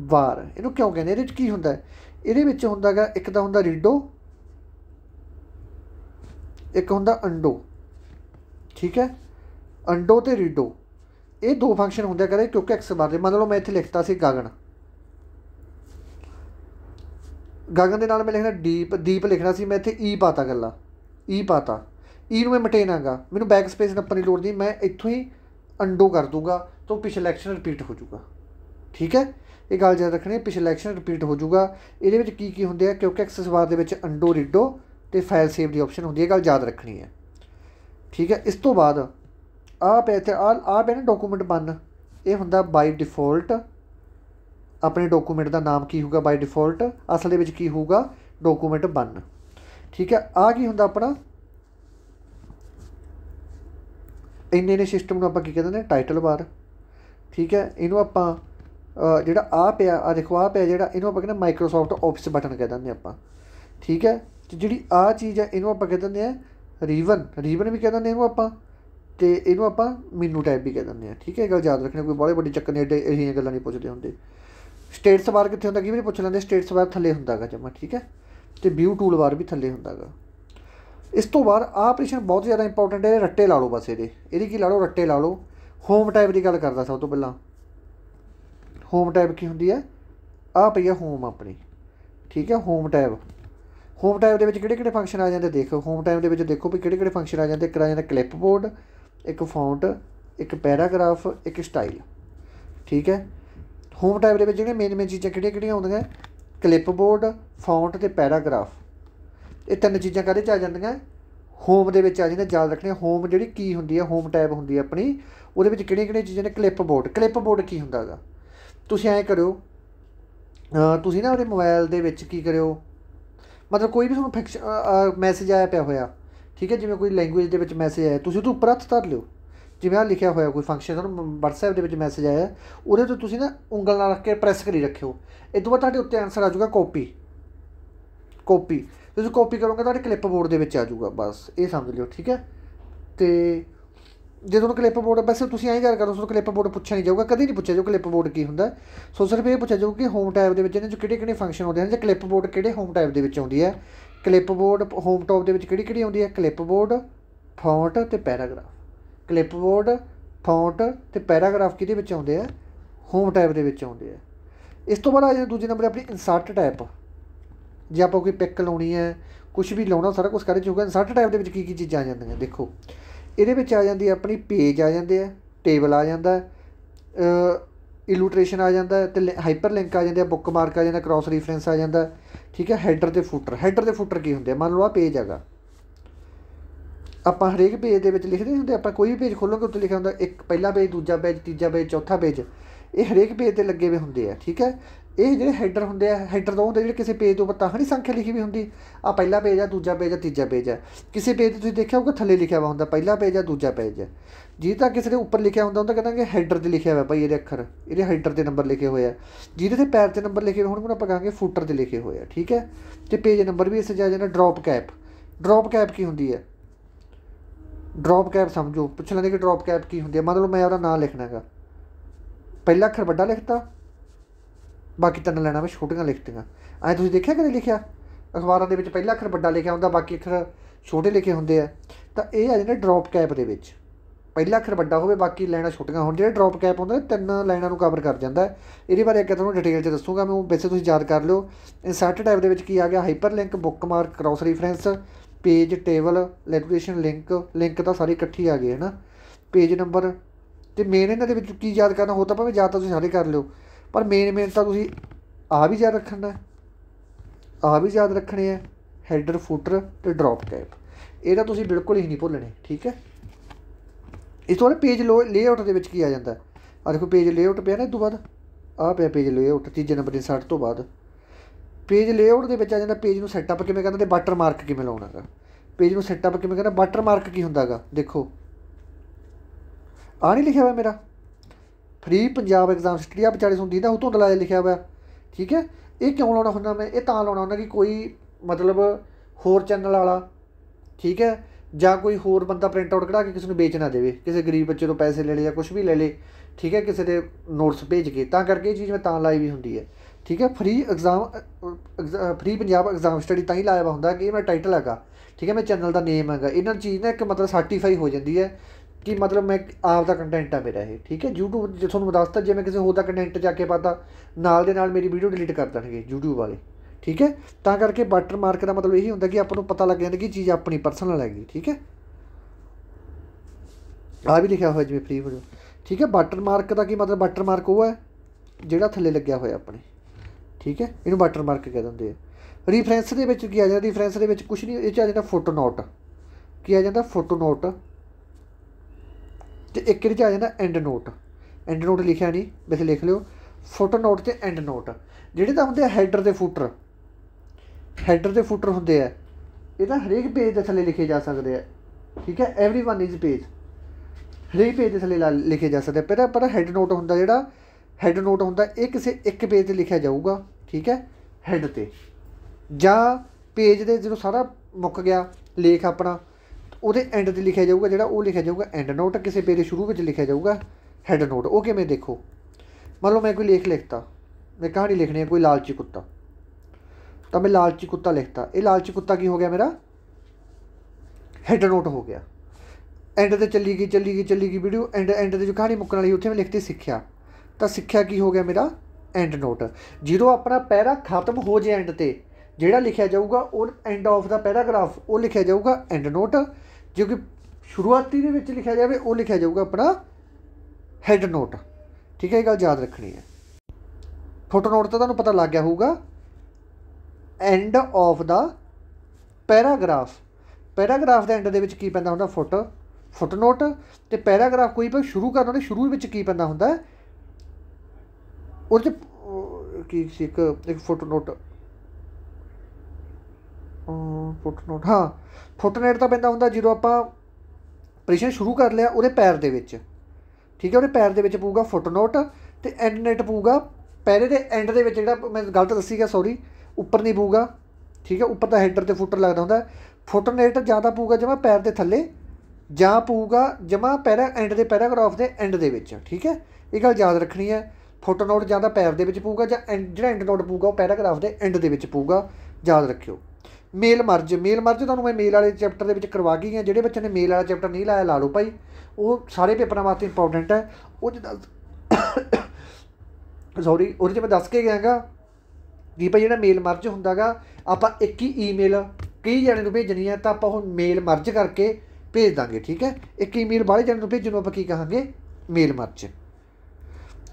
S1: ਵਾਰ ਇਹਨੂੰ ਕਿਉਂ ਕਹਿੰਦੇ ਇਹਦੇ ਵਿੱਚ ਕੀ ਹੁੰਦਾ ਇਹਦੇ ਵਿੱਚ ਹੁੰਦਾਗਾ ਇੱਕ ਤਾਂ ਹੁੰਦਾ ਰੀਡੋ ਇੱਕ ਹੁੰਦਾ ਅੰਡੋ ਠੀਕ ਹੈ ਅੰਡੋ ਤੇ ਰੀਡੋ ਇਹ ਦੋ ਫੰਕਸ਼ਨ ਹੁੰਦੇ ਕਰੇ ਕਿਉਂਕਿ ਐਕਸ ਵਾਰ ਦੇ ਮੰਨ ਲਓ ਮੈਂ ਇੱਥੇ ਲਿਖਤਾ ਸੀ ਗਗਨ ਗਗਨ ਦੇ ਨਾਲ ਮੈਂ ਲਿਖਣਾ ਦੀਪ ਦੀਪ ਲਿਖਣਾ ਸੀ ਮੈਂ ਇੱਥੇ ਈ e ਪਾਤਾ ਗੱਲਾ ਈ ਪਾਤਾ ਈ ਨੂੰ ਮੈਂ ਮਟੇਨਾਗਾ ਮੈਨੂੰ ਬੈਕ ਸਪੇਸ ਨੱਪਣ ਦੀ ਲੋੜ ਨਹੀਂ ਮੈਂ ਇੱਥੋਂ ਹੀ ਅੰਡੋ ਕਰ ਦੂੰਗਾ ਤਾਂ ਪਿਛਲੇ ਐਕਸ਼ਨ ਰਿਪੀਟ ਹੋ ਜਾਊਗਾ ਠੀਕ ਹੈ ਇਹ ਗੱਲ ਯਾਦ ਰੱਖਣੀ ਪਿਛਲੇ ਐਕਸ਼ਨ ਰਿਪੀਟ ਹੋ ਜਾਊਗਾ ਇਹਦੇ ਵਿੱਚ ਕੀ ਕੀ ਹੁੰਦੇ ਆ ਕਿਉਂਕਿ ਐਕਸੈਸ ਬਾਰ ਦੇ ਵਿੱਚ ਅੰਡੋ ਰੀਡੋ ਤੇ ਫਾਈਲ ਸੇਵ ਦੀ ਆਪਸ਼ਨ ਹੁੰਦੀ ਹੈ ਗੱਲ ਯਾਦ ਰੱਖਣੀ ਹੈ ਠੀਕ ਹੈ ਇਸ ਤੋਂ ਬਾਅਦ ਆ ਪੈ ਤੇ ਆ ਆ ਬੈਨ ਡਾਕੂਮੈਂਟ ਬੰਨ ਇਹ ਹੁੰਦਾ ਬਾਈ ਡਿਫਾਲਟ ਆਪਣੇ ਡਾਕੂਮੈਂਟ ਦਾ ਨਾਮ ਕੀ ਹੋਊਗਾ ਬਾਈ ਡਿਫਾਲਟ ਅਸਲ ਦੇ ਵਿੱਚ ਕੀ ਹੋਊਗਾ ਡਾਕੂਮੈਂਟ ਬੰਨ ਠੀਕ ਹੈ ਆ ਕੀ ਹੁੰਦਾ ਆਪਣਾ ਇੰਨੇ ਨੇ ਸਿਸਟਮ ਨੂੰ ਆਪਾਂ ਕੀ ਕਹਿੰਦੇ ਨੇ ਟਾਈਟਲ ਬਾਰ ਠੀਕ ਹੈ ਇਹਨੂੰ ਆਪਾਂ ਜਿਹੜਾ ਆ ਪਿਆ ਆ ਦੇਖੋ ਆ ਪਿਆ ਜਿਹੜਾ ਇਹਨੂੰ ਆਪਾਂ ਕਹਿੰਦੇ ਮਾਈਕਰੋਸਾਫਟ ਆਫਿਸ ਬਟਨ ਕਹਿ ਦਿੰਦੇ ਆਪਾਂ ਠੀਕ ਹੈ ਤੇ ਜਿਹੜੀ ਆ ਚੀਜ਼ ਹੈ ਇਹਨੂੰ ਆਪਾਂ ਕਹਿ ਦਿੰਦੇ ਆ ਰੀਵਨ ਰੀਵਨ ਵੀ ਕਹਿ ਦਿੰਦੇ ਇਹਨੂੰ ਆਪਾਂ ਤੇ ਇਹਨੂੰ ਆਪਾਂ ਮੀਨੂ ਟਾਈਪ ਵੀ ਕਹਿ ਦਿੰਦੇ ਆ ਠੀਕ ਹੈ ਗੱਲ ਯਾਦ ਰੱਖਣੀ ਕੋਈ ਬੜੇ ਵੱਡੇ ਚੱਕਰ ਨਹੀਂ ਇਹੀਆਂ ਗੱਲਾਂ ਨਹੀਂ ਪੁੱਛਦੇ ਹੁੰਦੇ ਸਟੇਟਸ ਬਾਰ ਕਿੱਥੇ ਹੁੰਦਾ ਕੀ ਵੀ ਪੁੱਛ ਲੈਂਦੇ ਸਟੇਟਸ ਬਾਰ ਥੱਲੇ ਹੁੰਦਾਗਾ ਜਮਾ ਠੀਕ ਹੈ ਤੇ ਵਿਊ ਟੂਲ ਬਾਰ ਵੀ ਥੱਲੇ ਹੁੰਦਾ ਹੈਗਾ ਇਸ ਤੋਂ ਬਾਅਦ ਆ ਆਪਰੇਸ਼ਨ ਬਹੁਤ ਜ਼ਿਆਦਾ ਇੰਪੋਰਟੈਂਟ ਹੈ ਰੱਟੇ ਲਾ ਲਓ ਬਸ ਇਹਦੇ ਇਹਦੀ ਕੀ ਲਾ ਲਓ ਰੱਟੇ ਲਾ ਲਓ ਹੋਮ ਟੈਬ ਦੀ ਗੱਲ ਕਰਦਾ ਸਭ ਤੋਂ ਪਹਿਲਾਂ ਹੋਮ ਟੈਬ ਕੀ ਹੁੰਦੀ ਹੈ ਆ ਪਈ ਹੈ ਹੋਮ ਆਪਣੀ ਠੀਕ ਹੈ ਹੋਮ ਟੈਬ ਹੋਮ ਟੈਬ ਦੇ ਵਿੱਚ ਕਿਹੜੇ ਕਿਹੜੇ ਫੰਕਸ਼ਨ ਆ ਜਾਂਦੇ ਦੇਖੋ ਹੋਮ ਟੈਬ ਦੇ ਵਿੱਚ ਦੇਖੋ ਵੀ ਕਿਹੜੇ ਕਿਹੜੇ ਫੰਕਸ਼ਨ ਆ ਜਾਂਦੇ ਇੱਕ ਆ ਜਾਂਦਾ ਕਲਿੱਪਬੋਰਡ ਇੱਕ ਫੌਂਟ ਇੱਕ ਪੈਰਾਗ੍ਰਾਫ ਇੱਕ ਸਟਾਈਲ ਠੀਕ ਹੈ ਹੋਮ ਟੈਬ ਦੇ ਵਿੱਚ ਜਿਹੜੀਆਂ ਮੇਨ ਮੇਨ ਚੀਜ਼ਾਂ ਕਿਹੜੀਆਂ ਕਿਹੜੀਆਂ ਆਉਂਦੀਆਂ ਕਲਿੱਪਬੋਰਡ ਫੌਂਟ ਤੇ ਪੈਰਾਗ੍ਰਾਫ ਇਹ ਤਿੰਨ ਚੀਜ਼ਾਂ ਕਾਹਦੇ ਚ ਆ ਜਾਂਦੀਆਂ ਹੋਮ ਦੇ ਵਿੱਚ ਆ ਜਾਂਦੀਆਂ ਯਾਦ ਰੱਖਣੀਆਂ ਹੋਮ ਜਿਹੜੀ ਕੀ ਹੁੰਦੀ ਹੈ ਹੋਮ ਟੈਬ ਹੁੰਦੀ ਹੈ ਆਪਣੀ ਉਹਦੇ ਵਿੱਚ ਕਿਹੜੀਆਂ ਕਿਹੜੀਆਂ ਚੀਜ਼ਾਂ ਨੇ ਕਲਿੱਪਬੋਰਡ ਕਲਿੱਪਬੋਰਡ ਕੀ ਹੁੰਦਾ ਹੈਗਾ ਤੁਸੀਂ ਐਂ ਕਰਿਓ ਤੁਸੀਂ ਨਾ ਉਹਦੇ ਮੋਬਾਈਲ ਦੇ ਵਿੱਚ ਕੀ ਕਰਿਓ ਮਤਲਬ ਕੋਈ ਵੀ ਤੁਹਾਨੂੰ ਮੈਸੇਜ ਆਇਆ ਪਿਆ ਹੋਇਆ ਠੀਕ ਹੈ ਜਿਵੇਂ ਕੋਈ ਲੈਂਗੁਏਜ ਦੇ ਵਿੱਚ ਮੈਸੇਜ ਆਇਆ ਤੁਸੀਂ ਤੋਂ ਉੱਪਰ ਹੱਥ ਧਰ ਲਿਓ ਜਿਵੇਂ ਆ ਲਿਖਿਆ ਹੋਇਆ ਕੋਈ ਫੰਕਸ਼ਨ ਤੁਹਾਨੂੰ WhatsApp ਦੇ ਵਿੱਚ ਮੈਸੇਜ ਆਇਆ ਉਹਦੇ ਤੋਂ ਤੁਸੀਂ ਨਾ ਉਂਗਲ ਨਾਲ ਰੱਖ ਕੇ ਪ੍ਰੈਸ ਕਰੀ ਰੱਖਿਓ ਇਹ ਤੋਂ ਬਾਅਦ ਤੁਹਾਡੇ ਉੱਤੇ ਆਨਸਰ ਆ ਜਾਊਗਾ ਕਾਪੀ ਕਾਪੀ ਤੁਸੀਂ ਕਾਪੀ ਕਰੋਗੇ ਤੁਹਾਡੇ ਕਲਿੱਪਬੋਰਡ ਦੇ ਵਿੱਚ ਆ ਜਾਊਗਾ ਬਸ ਇਹ ਸਮਝ ਲਿਓ ਠੀਕ ਹੈ ਤੇ ਜੇ ਤੁਹਾਨੂੰ ਕਲਿੱਪਬੋਰਡ ਵੈਸੇ ਤੁਸੀਂ ਐਂ ਕਰ ਕਰੋ ਤੁਹਾਨੂੰ ਕਲਿੱਪਬੋਰਡ ਪੁੱਛਿਆ ਨਹੀਂ ਜਾਊਗਾ ਕਦੇ ਨਹੀਂ ਪੁੱਛਿਆ ਕਲਿੱਪ ਕਲਿੱਪਬੋਰਡ ਕੀ ਹੁੰਦਾ ਸੋ ਸਿਰਫ ਇਹ ਪੁੱਛਿਆ ਜਾਊਗਾ ਕਿ ਹੋਮ ਟੈਬ ਦੇ ਵਿੱਚ ਇਹਨਾਂ ਚ ਕਿਹੜੇ ਕਿਹੜੇ ਫੰਕਸ਼ਨ ਆਉਂਦੇ ਹਨ ਜਾਂ ਕਲਿੱਪਬੋਰਡ ਕਿਹੜੇ ਹੋਮ ਟੈਬ ਦੇ ਵਿੱਚ ਆਉਂਦੀ ਹੈ ਕਲਿੱਪਬੋਰਡ ਹੋਮ ਟੌਪ ਦੇ ਵਿੱਚ ਕਿਹੜੀ ਕਿਹੜੀ ਆਉਂਦੀ ਹੈ ਬੋਰਡ ਫੌਂਟ ਤੇ ਪੈਰਾਗ੍ਰਾਫ ਕਲਿੱਪਬੋਰਡ ਫੌਂਟ ਤੇ ਪੈਰਾਗ੍ਰਾਫ ਕਿਹਦੇ ਵਿੱਚ ਆਉਂਦੇ ਆ ਹੋਮ ਟੈਬ ਦੇ ਵਿੱਚ ਆਉਂਦੇ ਆ ਇਸ ਤੋਂ ਬਾਅਦ ਆ ਜਾਂਦਾ ਦੂਜੇ ਨੰਬਰ ਆਪਣੀ ਇਨਸਰਟ ਟੈਬ ਜੇ ਆਪਾਂ ਕੋਈ ਪਿਕ ਲਾਉਣੀ ਹੈ ਕੁਝ ਵੀ ਲਾਉਣਾ ਸਾਰਾ ਕੁਝ ਕਰੇ ਚੁੱਕਾ ਇਨਸਰਟ ਟੈਬ ਦੇ ਵਿੱਚ ਕੀ ਕੀ ਚੀਜ਼ਾਂ ਆ ਜਾਂਦੀਆਂ ਦੇਖੋ ਇਹਦੇ ਵਿੱਚ ਆ ਜਾਂਦੀ ਆਪਣੀ ਪੇਜ ਆ ਜਾਂਦੇ ਆ ਟੇਬਲ ਆ ਜਾਂਦਾ ਇਲੂਟ੍ਰੇਸ਼ਨ ਆ ਜਾਂਦਾ ਤੇ ਹਾਈਪਰ ਲਿੰਕ ਆ ਜਾਂਦੇ ਆ ਬੁੱਕਮਾਰਕ ਆ ਜਾਂਦਾ ਕ੍ਰਾਸ ਰੈਫਰੈਂਸ ਆ ਜਾਂਦਾ ਠੀਕ ਹੈ ਹੈਡਰ ਤੇ ਫੁੱਟਰ ਹੈਡਰ ਤੇ ਫੁੱਟਰ ਕੀ ਹੁੰਦੇ ਆ ਮੰਨ ਲਓ ਆ ਪੇਜ ਹੈਗਾ ਆਪਾਂ ਹਰੇਕ ਪੇਜ ਦੇ ਵਿੱਚ ਲਿਖਦੇ ਹੁੰਦੇ ਆਪਾਂ ਕੋਈ ਵੀ ਪੇਜ ਖੋਲੋਗੇ ਉੱਤੇ ਲਿਖਿਆ ਹੁੰਦਾ ਇੱਕ ਪਹਿਲਾ ਪੇਜ ਦੂਜਾ ਪੇਜ ਤੀਜਾ ਪੇਜ ਚੌਥਾ ਪੇਜ ਇਹ ਹਰੇਕ ਪੇਜ ਤੇ ਲੱਗੇ ਹੋਏ ਹੁੰਦੇ ਆ ਠੀਕ ਹੈ ਇਹ ਜਿਹੜੇ ਹੈਡਰ ਹੁੰਦੇ ਆ ਹੈਡਰ ਤੋਂ ਹੁੰਦੇ ਜਿਹੜੇ ਕਿਸੇ ਪੇਜ ਤੋਂ ਪਤਾ ਹਣੀ ਸੰਖਿਆ ਲਿਖੀ ਵੀ ਹੁੰਦੀ ਆ ਪਹਿਲਾ ਪੇਜ ਆ ਦੂਜਾ ਪੇਜ ਆ ਤੀਜਾ ਪੇਜ ਆ ਕਿਸੇ ਪੇਜ ਤੇ ਤੁਸੀਂ ਦੇਖਿਆ ਹੋਊਗਾ ਥੱਲੇ ਲਿਖਿਆ ਹੋਇਆ ਹੁੰਦਾ ਪਹਿਲਾ ਪੇਜ ਆ ਦੂਜਾ ਪੇਜ ਆ ਜੀ ਤਾਂ ਕਿਸੇ ਦੇ ਉੱਪਰ ਲਿਖਿਆ ਹੁੰਦਾ ਹੁੰਦਾ ਕਹਿੰਦਾਗੇ ਹੈਡਰ ਤੇ ਲਿਖਿਆ ਹੋਇਆ ਭਾਈ ਇਹਦੇ ਅੱਖਰ ਇਹਦੇ ਹੈਡਰ ਤੇ ਨੰਬਰ ਲਿਖੇ ਹੋਏ ਆ ਜਿਹਦੇ ਤੇ ਪੈਰ ਤੇ ਨੰਬਰ ਲਿਖੇ ਹੋਣਗੇ ਆਪਾਂ ਕਹਾਂਗੇ ਫੁੱਟਰ ਤੇ ਲਿਖੇ ਹੋਏ ਆ ਠੀਕ ਹੈ ਤੇ ਪੇਜ ਨੰਬਰ ਵੀ ਇਸੇ ਜਿਹਾ ਜਾਂਦਾ ਡ੍ਰੌਪ ਕੈਪ ਡ੍ਰੌਪ ਕੈਪ ਕੀ ਹੁੰਦੀ ਹੈ ਡ੍ਰੌਪ ਕੈਪ ਸਮਝੋ ਪੁੱਛ ਲੈਂਦੇ ਕਿ ਡ੍ਰੌਪ ਕੈਪ ਕੀ ਹੁੰਦੀ ਹੈ ਮਤਲਬ ਮੈਂ ਉਹਦਾ ਨਾਮ ਲਿਖਣਾ ਹੈਗਾ ਪਹਿਲਾ ਅੱਖਰ ਵੱਡਾ ਲਿਖਤਾ ਬਾਕੀ ਤਿੰਨ ਲੈਣਾ ਵਿੱਚ ਛੋਟੀਆਂ ਲਿਖਤੀਆਂ ਐ ਤੁਸੀਂ ਦੇਖਿਆ ਕਦੇ ਲਿਖਿਆ ਅਖਬਾਰਾਂ ਦੇ ਵਿੱਚ ਪਹਿਲਾ ਅੱਖਰ ਵੱਡਾ ਲਿਖਿਆ ਹੁੰਦਾ ਬਾਕੀ ਅੱਖਰ ਛੋਟੇ ਲਿਖੇ ਹੁੰਦੇ ਆ ਤਾਂ ਇਹ ਆ ਜਿਹੜੇ ਡ੍ਰੌਪ ਕੈਪ ਦੇ ਵਿੱਚ ਪਹਿਲਾ ਅੱਖਰ ਵੱਡਾ ਹੋਵੇ ਬਾਕੀ ਲੈਣਾ ਛੋਟੀਆਂ ਹੋਣ ਜਿਹੜੇ ਡ੍ਰੌਪ ਕੈਪ ਹੁੰਦਾ ਤਿੰਨ ਲਾਈਨਾਂ ਨੂੰ ਕਵਰ ਕਰ ਜਾਂਦਾ ਇਹਦੇ ਬਾਰੇ ਅੱਗੇ ਤੁਹਾਨੂੰ ਡਿਟੇਲ 'ਚ ਦੱਸੂਗਾ ਮੈਂ ਉਹ ਵੈਸੇ ਤੁਸੀਂ ਯਾਦ ਕਰ ਲਿਓ ਇਨਸਰਟ ਟੈਬ ਦੇ ਵਿੱਚ ਕੀ ਆ ਗਿਆ hyperlink bookmark cross reference page table location link link ਤਾਂ ਸਾਰੇ ਇਕੱਠੀ ਆ ਗਏ ਹੈ ਨਾ ਪੇਜ ਨੰਬਰ ਤੇ ਮੇਨ ਇਹਨਾਂ ਦੇ ਵਿੱਚ ਕੀ ਯਾਦ ਕਰਨਾ ਹੋ ਤਾਂ ਭਾਵੇਂ ਜਾਂ ਤਾਂ ਤੁਸੀਂ ਸਾਰੇ ਕਰ ਲਿਓ ਪਰ ਮੇਨ ਮੇਨ ਤਾਂ ਤੁਸੀਂ ਆਹ ਵੀ ਯਾਦ ਰੱਖਣਾ ਆਹ ਵੀ ਯਾਦ ਰੱਖਣੇ ਆ ਹੈਡਰ ਫੁੱਟਰ ਤੇ ਡ੍ਰੌਪ ਕੈਪ ਇਹ ਤਾਂ ਤੁਸੀਂ ਬਿਲਕੁਲ ਹੀ ਨਹੀਂ ਭੁੱਲਣੇ ਠੀਕ ਹੈ ਇਸ ਤੋਂ ਬਾਅਦ ਪੇਜ ਲੇਆਊਟ ਦੇ ਵਿੱਚ ਕੀ ਆ ਜਾਂਦਾ ਆ ਦੇਖੋ ਪੇਜ ਲੇਆਊਟ ਪਿਆ ਨਾ ਇਸ ਤੋਂ ਬਾਅਦ ਆ ਪਿਆ ਪੇਜ ਲੇਆਊਟ ਤੀਜੇ ਨੰਬਰ ਦੇ 60 ਤੋਂ ਬਾਅਦ ਪੇਜ ਲੇਆਊਟ ਦੇ ਵਿੱਚ ਆ ਜਾਂਦਾ ਪੇਜ ਨੂੰ ਸੈਟਅਪ ਕਿਵੇਂ ਕਰਨਾ ਤੇ ਵਾਟਰਮਾਰਕ ਕਿਵੇਂ ਲਾਉਣਾ ਹੈਗਾ ਪੇਜ ਨੂੰ ਸੈਟਅਪ ਕਿਵੇਂ ਕਰਨਾ ਵਾਟਰਮਾਰਕ ਕੀ ਹੁੰਦਾ ਹੈਗਾ ਦੇਖੋ ਆ ਨਹੀਂ ਲਿਖਿਆ ਹੋਇਆ ਮੇਰਾ ਫ੍ਰੀ ਪੰਜਾਬ ਐਗਜ਼ਾਮ ਸਟੱਡੀ ਆ 45 ਹੁੰਦੀ ਦਾ ਉਹ ਤੋਂ ਦਲਾਇਆ ਲਿਖਿਆ ਹੋਇਆ ਠੀਕ ਹੈ ਇਹ ਕਿਉਂ ਲਾਉਣਾ ਹੁੰਦਾ ਮੈਂ ਇਹ ਤਾਂ ਲਾਉਣਾ ਹੁੰਦਾ ਕਿ ਕੋਈ ਮਤਲਬ ਹੋਰ ਚੈਨਲ ਵਾਲਾ ਠੀਕ ਹੈ ਜਾਂ ਕੋਈ ਹੋਰ ਬੰਦਾ ਪ੍ਰਿੰਟ ਆਊਟ ਕਢਾ ਕੇ ਕਿਸੇ ਨੂੰ ਵੇਚ ਨਾ ਦੇਵੇ ਕਿਸੇ ਗਰੀਬ ਬੱਚੇ ਤੋਂ ਪੈਸੇ ਲੈ ਲਏ ਜਾਂ ਕੁਝ ਵੀ ਲੈ ਲਏ ਠੀਕ ਹੈ ਕਿਸੇ ਦੇ ਨੋਟਸ ਭੇਜ ਕੇ ਤਾਂ ਕਰਕੇ ਇਹ ਚੀਜ਼ ਮੈਂ ਤਾਂ ਲਾਈ ਵੀ ਹੁੰਦੀ ਹੈ ਠੀਕ ਹੈ free exam free Punjab exam study ਤਾਂ ਹੀ ਲਾਇਆ ਹੁੰਦਾ ਕਿ ਇਹ ਮੇਰਾ ਟਾਈਟਲ ਹੈਗਾ ਠੀਕ ਹੈ ਮੈਂ ਚੈਨਲ ਦਾ ਨੇਮ ਹੈਗਾ ਇਹਨਾਂ ਚੀਜ਼ ਨਾਲ ਇੱਕ ਮਤਲਬ ਸਰਟੀਫਾਈ ਹੋ ਜਾਂਦੀ ਹੈ ਕਿ ਮਤਲਬ ਮੈਂ ਆਪ ਦਾ ਕੰਟੈਂਟ ਆ ਮੇਰਾ ਇਹ ਠੀਕ ਹੈ YouTube ਜੇ ਤੁਹਾਨੂੰ ਦੱਸਦਾ ਜੇ ਮੈਂ ਕਿਸੇ ਹੋਰ ਦਾ ਕੰਟੈਂਟ ਜਾ ਕੇ ਪਾਤਾ ਨਾਲ ਦੇ ਨਾਲ ਮੇਰੀ ਵੀਡੀਓ ਡਿਲੀਟ ਕਰ ਦੇਣਗੇ YouTube ਵਾਲੇ ਠੀਕ ਹੈ ਤਾਂ ਕਰਕੇ ਵਾਟਰਮਾਰਕ ਦਾ ਮਤਲਬ ਇਹੀ ਹੁੰਦਾ ਕਿ ਆਪਾਂ ਨੂੰ ਪਤਾ ਲੱਗ ਜਾਂਦਾ ਕਿ ਚੀਜ਼ ਆਪਣੀ ਪਰਸਨਲ ਹੈਗੀ ਠੀਕ ਹੈ ਆ ਵੀ ਲਿਖਿਆ ਹੋਇਆ ਜਿਵੇਂ ਫ੍ਰੀ ਵੀਡੀਓ ਠੀਕ ਹੈ ਵਾਟਰਮਾਰਕ ਦਾ ਕੀ ਮਤਲਬ ਵਾਟਰਮਾਰਕ ਉਹ ਹੈ ਜਿਹੜਾ ਥੱਲੇ ਲੱਗਿਆ ਹੋਇਆ ਆਪਣੇ ਠੀਕ ਹੈ ਇਹਨੂੰ ਵਾਟਰਮਾਰਕ ਕਹਿ ਦਿੰਦੇ ਆ ਰੈਫਰੈਂਸ ਦੇ ਵਿੱਚ ਕੀ ਆ ਜਾਂਦਾ ਰੈਫਰੈਂਸ ਦੇ ਵਿੱਚ ਕੁਝ ਨਹੀਂ ਇਹ ਚ ਆ ਜਾਂਦਾ ਫੋਟੋਨੋਟ ਕੀ ਆ ਜਾਂਦਾ ਫੋਟੋਨੋਟ ਤੇ ਇੱਕ ਇਹਦੇ ਚ ਆ ਜਾਂਦਾ ਐਂਡ ਨੋਟ ਐਂਡ ਨੋਟ ਲਿਖਿਆ ਨਹੀਂ ਬਸ ਲਿਖ ਲਿਓ ਫੋਟੋਨੋਟ ਤੇ ਐਂਡ ਨੋਟ ਜਿਹੜੇ ਤਾਂ ਹੁੰਦੇ ਆ ਹੈਡਰ ਦੇ ਫੁੱਟਰ ਹੈਡਰ ਦੇ ਫੁੱਟਰ ਹੁੰਦੇ ਆ ਇਹ ਤਾਂ ਹਰੇਕ ਪੇਜ ਦੇ ਥੱਲੇ ਲਿਖੇ ਜਾ ਸਕਦੇ ਆ ਠੀਕ ਹੈ एवरीवन ਇਜ਼ ਪੇਜ ਹਰੇਕ ਪੇਜ ਦੇ ਥੱਲੇ ਲਿਖੇ ਜਾ ਸਕਦੇ ਪਰ ਪਰ ਹੈਡ ਨੋਟ ਹੁੰਦਾ ਜਿਹੜਾ ਹੈਡ ਨੋਟ ਹੁੰਦਾ ਇਹ ਕਿਸੇ ਇੱਕ ਪੇਜ ਤੇ ਲਿਖਿਆ ਜਾਊਗਾ ਠੀਕ ਹੈ ਹੈਡ ਤੇ ਜਾਂ ਪੇਜ ਦੇ ਜਦੋਂ ਸਾਰਾ ਮੁੱਕ ਗਿਆ ਲੇਖ ਆਪਣਾ ਉਹਦੇ ਐਂਡ ਤੇ ਲਿਖਿਆ ਜਾਊਗਾ ਜਿਹੜਾ ਉਹ ਲਿਖਿਆ ਜਾਊਗਾ ਐਂਡ ਨੋਟ ਕਿਸੇ ਪੇਜ ਦੇ ਸ਼ੁਰੂ ਵਿੱਚ ਲਿਖਿਆ ਜਾਊਗਾ ਹੈਡ ਨੋਟ ਉਹ ਕਿਵੇਂ ਦੇਖੋ ਮੰਨ ਲਓ ਮੈਂ ਕੋਈ ਲੇਖ ਲਿਖਤਾ ਮੈਂ ਕਹਾਣੀ ਲਿਖਣੀ ਹੈ ਕੋਈ ਲਾਲਚੀ ਕੁੱਤਾ ਤਾਂ ਮੈਂ ਲਾਲਚੀ ਕੁੱਤਾ ਲਿਖਤਾ ਇਹ ਲਾਲਚੀ ਕੁੱਤਾ ਕੀ ਹੋ ਗਿਆ ਮੇਰਾ ਹੈਡ ਨੋਟ ਹੋ ਗਿਆ ਐਂਡ ਤੇ ਚੱਲੀ ਗਈ ਚੱਲੀ ਗਈ ਚੱਲੀ ਗਈ ਵੀਡੀਓ ਐਂਡ ਐਂਡ ਤੇ ਜੋ ਕਹਾਣੀ ਮੁੱਕਣ ਵਾਲੀ ਉੱਥੇ ਮੈਂ ਲਿਖਤੀ ਸਿੱਖਿਆ ਤਾਂ ਸਿੱਖਿਆ ਕੀ ਹੋ ਗਿਆ ਮੇਰਾ ਐਂਡ ਨੋਟ ਜਦੋਂ ਆਪਣਾ ਪੈਰਾ ਖਤਮ ਹੋ ਜੇ ਐਂਡ ਤੇ ਜਿਹੜਾ ਲਿਖਿਆ ਜਾਊਗਾ ਉਹ ਐਂਡ ਆਫ ਦਾ ਪੈਰਾਗ੍ਰਾਫ ਉਹ ਲਿਖਿਆ ਜਾਊਗਾ ਐਂਡ ਨੋਟ ਜੋ ਕਿ ਸ਼ੁਰੂਆਤੀ ਦੇ ਵਿੱਚ ਲਿਖਿਆ ਜਾਵੇ ਉਹ ਲਿਖਿਆ ਜਾਊਗਾ ਆਪਣਾ ਹੈਡ ਨੋਟ ਠੀਕ ਹੈ ਇਹ ਗੱਲ ਯਾਦ ਰੱਖਣੀ ਹੈ ਫੋਟੋ ਨੋਟ ਤਾਂ ਤੁਹਾਨੂੰ ਪਤਾ ਲੱਗ ਗਿਆ ਹੋਊਗਾ ਐਂਡ ਆਫ ਦਾ ਪੈਰਾਗ੍ਰਾਫ ਪੈਰਾਗ੍ਰਾਫ ਦੇ ਐਂਡ ਦੇ ਵਿੱਚ ਕੀ ਪੈਂਦਾ ਹੁੰਦਾ ਫੁੱਟ ਫੁੱਟ ਨੋਟ ਤੇ ਪੈਰਾਗ੍ਰਾਫ ਕੋਈ ਵੀ ਸ਼ੁਰੂ ਕਰਨ ਦੇ ਸ਼ੁਰੂ ਵਿੱਚ ਕੀ ਪੈਂਦਾ ਹੁੰਦਾ ਉਹ ਤੇ ਕੀ ਸੀ ਇੱਕ ਇੱਕ ਫੁੱਟ ਫੁੱਟਨੋਟ ਹਾਂ ਫੁੱਟਨੋਟ ਤਾਂ ਪੈਂਦਾ ਹੁੰਦਾ ਜਦੋਂ ਆਪਾਂ ਪ੍ਰੈਸ਼ਰ ਸ਼ੁਰੂ ਕਰ ਲਿਆ ਉਹਦੇ ਪੈਰ ਦੇ ਵਿੱਚ ਠੀਕ ਹੈ ਉਹਦੇ ਪੈਰ ਦੇ ਵਿੱਚ ਪਊਗਾ ਫੁੱਟਨੋਟ ਤੇ ਐਂਡ ਨੈਟ ਪਊਗਾ ਪੈਰੇ ਦੇ ਐਂਡ ਦੇ ਵਿੱਚ ਜਿਹੜਾ ਮੈਂ ਗਲਤ ਦੱਸੀ ਗਿਆ ਸੌਰੀ ਉੱਪਰ ਨਹੀਂ ਪਊਗਾ ਠੀਕ ਹੈ ਉੱਪਰ ਤਾਂ ਹੈਡਰ ਤੇ ਫੁੱਟਰ ਲੱਗਦਾ ਹੁੰਦਾ ਫੁੱਟਨੇਟ ਜ਼ਿਆਦਾ ਪਊਗਾ ਜਮਾ ਪੈਰ ਦੇ ਥੱਲੇ ਜਾਂ ਪਊਗਾ ਜਮਾ ਪੈਰਾ ਐਂਡ ਦੇ ਪੈਰਾਗ੍ਰਾਫ ਦੇ ਐਂਡ ਦੇ ਵਿੱਚ ਠੀਕ ਹੈ ਇਹ ਗੱਲ ਯਾਦ ਰੱਖਣੀ ਹੈ ਫੁੱਟ ਨੋਟ ਜਾਂ ਤਾਂ ਪੈਰ ਦੇ ਵਿੱਚ ਪਊਗਾ ਜਾਂ ਜਿਹੜਾ ਐਂਡ ਨੋਟ ਪਊਗਾ ਉਹ ਪੈਰਾਗ੍ਰਾਫ ਦੇ ਐਂਡ ਦੇ ਵਿੱਚ ਪਊਗਾ ਯਾਦ ਰੱਖਿਓ ਮੇਲ ਮਰਜ ਮੇਲ ਮਰਜ ਤੁਹਾਨੂੰ ਮੈਂ ਮੇਲ ਵਾਲੇ ਚੈਪਟਰ ਦੇ ਵਿੱਚ ਕਰਵਾ ਗਈ ਹਾਂ ਜਿਹੜੇ ਬੱਚੇ ਨੇ ਮੇਲ ਵਾਲਾ ਚੈਪਟਰ ਨਹੀਂ ਲਾਇਆ ਲਾ ਲਓ ਭਾਈ ਉਹ ਸਾਰੇ ਪੇਪਰਾਂ ਵਾਸਤੇ ਇੰਪੋਰਟੈਂਟ ਹੈ ਉਹ ਜਿਹੜਾ ਸੌਰੀ ਉਹਦੇ 'ਚ ਮੈਂ ਦੱਸ ਕੇ ਗਿਆਗਾ ਵੀ ਭਾਈ ਜਿਹੜਾ ਮੇਲ ਮਰਜ ਹੁੰਦਾਗਾ ਆਪਾਂ ਇੱਕ ਹੀ ਈਮੇਲ ਕਈ ਜਣੇ ਨੂੰ ਭੇਜਣੀ ਹੈ ਤਾਂ ਆਪਾਂ ਉਹ ਮੇਲ ਮਰਜ ਕਰਕੇ ਭੇਜ ਦਾਂਗੇ ਠੀਕ ਹੈ ਇੱਕ ਈਮੇਲ ਵਾਲੇ ਜਣੇ ਨੂੰ ਭੇਜਣ ਨੂੰ ਆਪਾਂ ਕੀ ਕਹਾਂਗੇ ਮੇਲ ਮਰਜ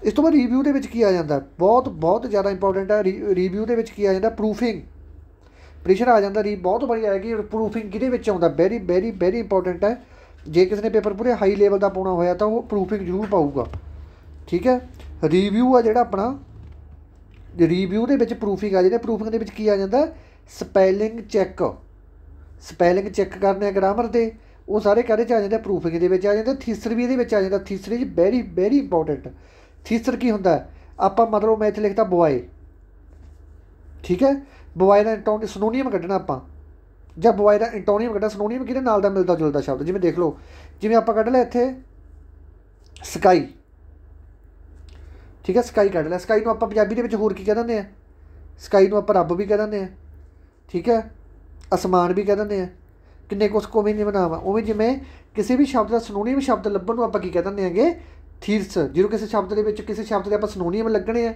S1: ਇਸ ਤੋਂ ਬਾਅਦ ਰਿਵਿਊ ਦੇ ਵਿੱਚ ਕੀ ਆ ਜਾਂਦਾ ਬਹੁਤ ਬਹੁਤ ਜ਼ਿਆਦਾ ਇੰਪੋਰਟੈਂਟ ਹੈ ਰਿਵਿਊ ਦੇ ਵਿੱਚ ਕੀ ਆ ਜਾਂਦਾ ਪ੍ਰੂਫਿੰਗ ਪ੍ਰੈਸ਼ਰ ਆ ਜਾਂਦਾ ਰੀ ਬਹੁਤ ਬੜੀ ਆਏਗੀ ਪ੍ਰੂਫਿੰਗ ਕਿਹਦੇ ਵਿੱਚ ਆਉਂਦਾ ਵੈਰੀ ਵੈਰੀ ਵੈਰੀ ਇੰਪੋਰਟੈਂਟ ਹੈ ਜੇ ਕਿਸੇ ਨੇ ਪੇਪਰ ਪੂਰੇ ਹਾਈ ਲੈਵਲ ਦਾ ਪਾਉਣਾ ਹੋਇਆ ਤਾਂ ਉਹ ਪ੍ਰੂਫਿੰਗ ਜ਼ਰੂਰ ਪਾਊਗਾ ਠੀਕ ਹੈ ਰਿਵਿਊ ਆ ਜਿਹੜਾ ਆਪਣਾ ਰਿਵਿਊ ਦੇ ਵਿੱਚ ਪ੍ਰੂਫਿੰਗ ਆ ਜਿਹਦੇ ਪ੍ਰੂਫਿੰਗ ਦੇ ਵਿੱਚ ਕੀ ਆ ਜਾਂਦਾ ਸਪੈਲਿੰਗ ਚੈੱਕ ਸਪੈਲਿੰਗ ਚੈੱਕ ਕਰਨੇ ਆ ਗ੍ਰਾਮਰ ਦੇ ਉਹ ਸਾਰੇ ਕਹਦੇ ਚ ਆ ਜਾਂਦੇ ਪ੍ਰੂਫਿੰਗ ਦੇ ਵਿੱਚ ਆ ਜਾਂਦੇ ਥੀਸਰ ਵੀ ਇਹਦੇ ਵਿੱਚ ਆ ਜਾਂਦਾ ਥੀਸਰ ਜੀ ਵੈਰੀ ਵੈਰੀ ਇੰਪੋਰਟੈਂਟ ਥੀਸਰ ਕੀ ਹੁੰਦਾ ਆਪਾਂ ਮਤਲਬ ਮੈਂ ਇੱਥੇ ਲਿਖਦਾ ਬੁਆਏ ਠੀਕ ਹੈ ਬੁਆਏ ਦਾ ਐਂਟੋਨੀ ਸਨੋਨੀਮ ਕੱਢਣਾ ਆਪਾਂ ਜਾਂ ਬੁਆਏ ਦਾ ਐਂਟੋਨੀਮ ਕੱਢਣਾ ਸਨੋਨੀਮ ਕਿਹਦੇ ਨਾਲ ਦਾ ਮਿਲਦਾ ਜੁਲਦਾ ਸ਼ਬਦ ਜਿਵੇਂ ਦੇਖ ਲਓ ਜਿਵੇਂ ਆਪਾਂ ਕੱਢ ਲਿਆ ਇੱਥੇ ਸਕਾਈ ਠੀਕ ਹੈ ਸਕਾਈ ਕੱਢ ਲਿਆ ਸਕਾਈ ਨੂੰ ਆਪਾਂ ਪੰਜਾਬੀ ਦੇ ਵਿੱਚ ਹੋਰ ਕੀ ਕਹਿੰਦੇ ਦਿੰਦੇ ਆ ਸਕਾਈ ਨੂੰ ਆਪਾਂ ਰੱਬ ਵੀ ਕਹਿੰਦੇ ਦਿੰਦੇ ਆ ਠੀਕ ਹੈ ਅਸਮਾਨ ਵੀ ਕਹਿੰਦੇ ਦਿੰਦੇ ਆ ਕਿੰਨੇ ਕੁਸ ਕੋਵੇਂ ਨਹੀਂ ਬਣਾਵਾ ਉਵੇਂ ਜਿਵੇਂ ਕਿਸੇ ਵੀ ਸ਼ਬਦ ਦਾ ਸਨੋਨੀਮ ਸ਼ਬਦ ਲੱਭਣ ਨੂੰ ਆਪਾਂ ਕੀ ਕਹਿੰਦੇ ਦਿੰਦੇ ਆਂਗੇ ਥੀਰਸ ਜਿਹੜੇ ਕਿਸੇ ਸ਼ਬਦ ਦੇ ਵਿੱਚ ਕਿਸੇ ਸ਼ਬਦ ਦੇ ਆਪਾਂ ਸਿਨੋਨੀਮ ਲੱਗਣੇ ਆ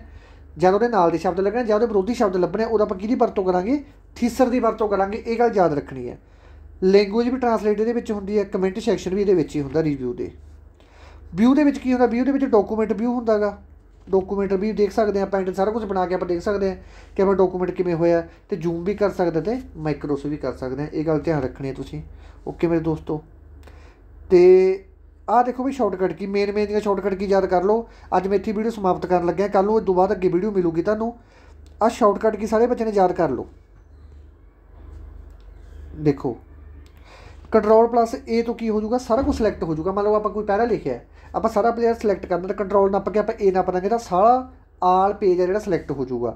S1: ਜਾਂ ਉਹਦੇ ਨਾਲ ਦੇ ਸ਼ਬਦ ਲੱਗਣੇ ਜਾਂ ਉਹਦੇ ਵਿਰੋਧੀ ਸ਼ਬਦ ਲੱਭਣੇ ਉਹਦਾ ਆਪਾਂ ਕਿਹਦੀ ਵਰਤੋਂ ਕਰਾਂਗੇ ਥੀਸਰ ਦੀ ਵਰਤੋਂ ਕਰਾਂਗੇ ਇਹ ਗੱਲ ਯਾਦ ਰੱਖਣੀ ਹੈ ਲੈਂਗੁਏਜ ਵੀ ਟ੍ਰਾਂਸਲੇਟ ਦੇ ਵਿੱਚ ਹੁੰਦੀ ਹੈ ਕਮੈਂਟ ਸੈਕਸ਼ਨ ਵੀ ਇਹਦੇ ਵਿੱਚ ਹੀ ਹੁੰਦਾ ਰਿਵਿਊ ਦੇ ਵਿਊ ਦੇ ਵਿੱਚ ਕੀ ਹੁੰਦਾ ਵਿਊ ਦੇ ਵਿੱਚ ਡਾਕੂਮੈਂਟ ਵਿਊ ਹੁੰਦਾਗਾ ਡਾਕੂਮੈਂਟ ਵੀ ਦੇਖ ਸਕਦੇ ਆ ਪੈਂਟ ਸਾਰਾ ਕੁਝ ਬਣਾ ਕੇ ਆਪਾਂ ਦੇਖ ਸਕਦੇ ਆ ਕਿ ਆਪਾਂ ਡਾਕੂਮੈਂਟ ਕਿਵੇਂ ਹੋਇਆ ਤੇ ਜ਼ੂਮ ਵੀ ਕਰ ਸਕਦੇ ਤੇ ਮਾਈਕਰੋਸ ਵੀ ਕਰ ਸਕਦੇ ਆ ਇਹ ਗੱਲ ਧਿਆਨ ਰੱਖਣੀ ਹੈ ਤੁਸੀਂ ਓਕੇ ਮੇਰੇ ਦੋਸਤੋ ਤੇ ਆਹ ਦੇਖੋ ਵੀ ਸ਼ਾਰਟਕਟ ਕੀ ਮੇਨ ਮੇਨ ਦੀਆਂ ਸ਼ਾਰਟਕਟ ਕੀ ਯਾਦ ਕਰ ਲਓ ਅੱਜ ਮੈਂ ਇੱਥੇ ਵੀਡੀਓ ਸਮਾਪਤ ਕਰਨ ਲੱਗਿਆ ਕੱਲ ਨੂੰ ਇਹ ਤੋਂ ਬਾਅਦ ਅੱਗੇ ਵੀਡੀਓ ਮਿਲੂਗੀ ਤੁਹਾਨੂੰ ਆਹ ਸ਼ਾਰਟਕਟ ਕੀ ਸਾਰੇ ਬੱਚੇ ਨੇ ਯਾਦ ਕਰ ਲਓ ਦੇਖੋ ਕੰਟਰੋਲ ਪਲੱਸ A ਤੋਂ ਕੀ ਹੋ ਜਾਊਗਾ ਸਾਰਾ ਕੁਝ ਸਿਲੈਕਟ ਹੋ ਜਾਊਗਾ ਮੰਨ ਲਓ ਆਪਾਂ ਕੋਈ ਪੈਰਾ ਲਿਖਿਆ ਆਪਾਂ ਸਾਰਾ ਪਲੇਅਰ ਸਿਲੈਕਟ ਕਰਨਾ ਤਾਂ ਕੰਟਰੋਲ ਨਾਪ ਕੇ ਆਪਾਂ A ਨਾਪ ਦਾਂਗੇ ਤਾਂ ਸਾਰਾ ਆਲ ਪੇਜ ਆ ਜਿਹੜਾ ਸਿਲੈਕਟ ਹੋ ਜਾਊਗਾ